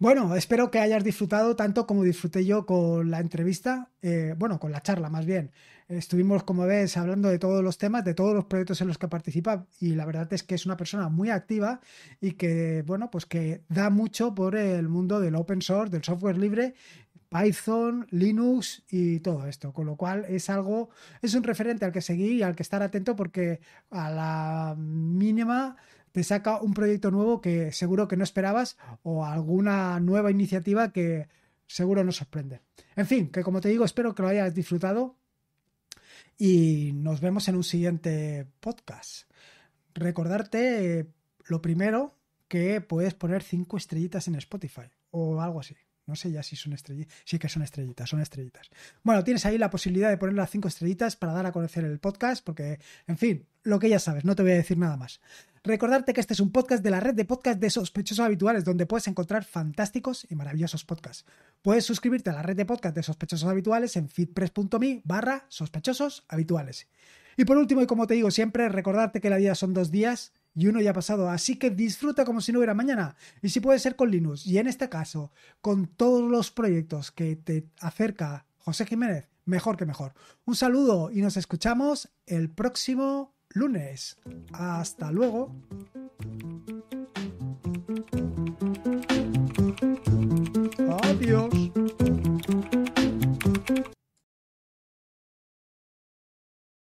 Bueno, espero que hayas disfrutado tanto como disfruté yo con la entrevista, eh, bueno, con la charla más bien. Estuvimos, como ves, hablando de todos los temas, de todos los proyectos en los que participa y la verdad es que es una persona muy activa y que, bueno, pues que da mucho por el mundo del open source, del software libre, Python, Linux y todo esto. Con lo cual es algo, es un referente al que seguir y al que estar atento porque a la mínima te saca un proyecto nuevo que seguro que no esperabas o alguna nueva iniciativa que seguro nos sorprende. En fin, que como te digo, espero que lo hayas disfrutado y nos vemos en un siguiente podcast. Recordarte eh, lo primero que puedes poner cinco estrellitas en Spotify o algo así. No sé ya si son estrellitas. Sí que son estrellitas, son estrellitas. Bueno, tienes ahí la posibilidad de poner las cinco estrellitas para dar a conocer el podcast, porque, en fin, lo que ya sabes, no te voy a decir nada más. Recordarte que este es un podcast de la red de podcast de sospechosos habituales, donde puedes encontrar fantásticos y maravillosos podcasts. Puedes suscribirte a la red de podcast de sospechosos habituales en fitpress.me barra sospechosos habituales. Y por último, y como te digo siempre, recordarte que la vida son dos días y uno ya ha pasado, así que disfruta como si no hubiera mañana. Y si puede ser con Linux, y en este caso, con todos los proyectos que te acerca José Jiménez, mejor que mejor. Un saludo y nos escuchamos el próximo lunes. Hasta luego. Adiós.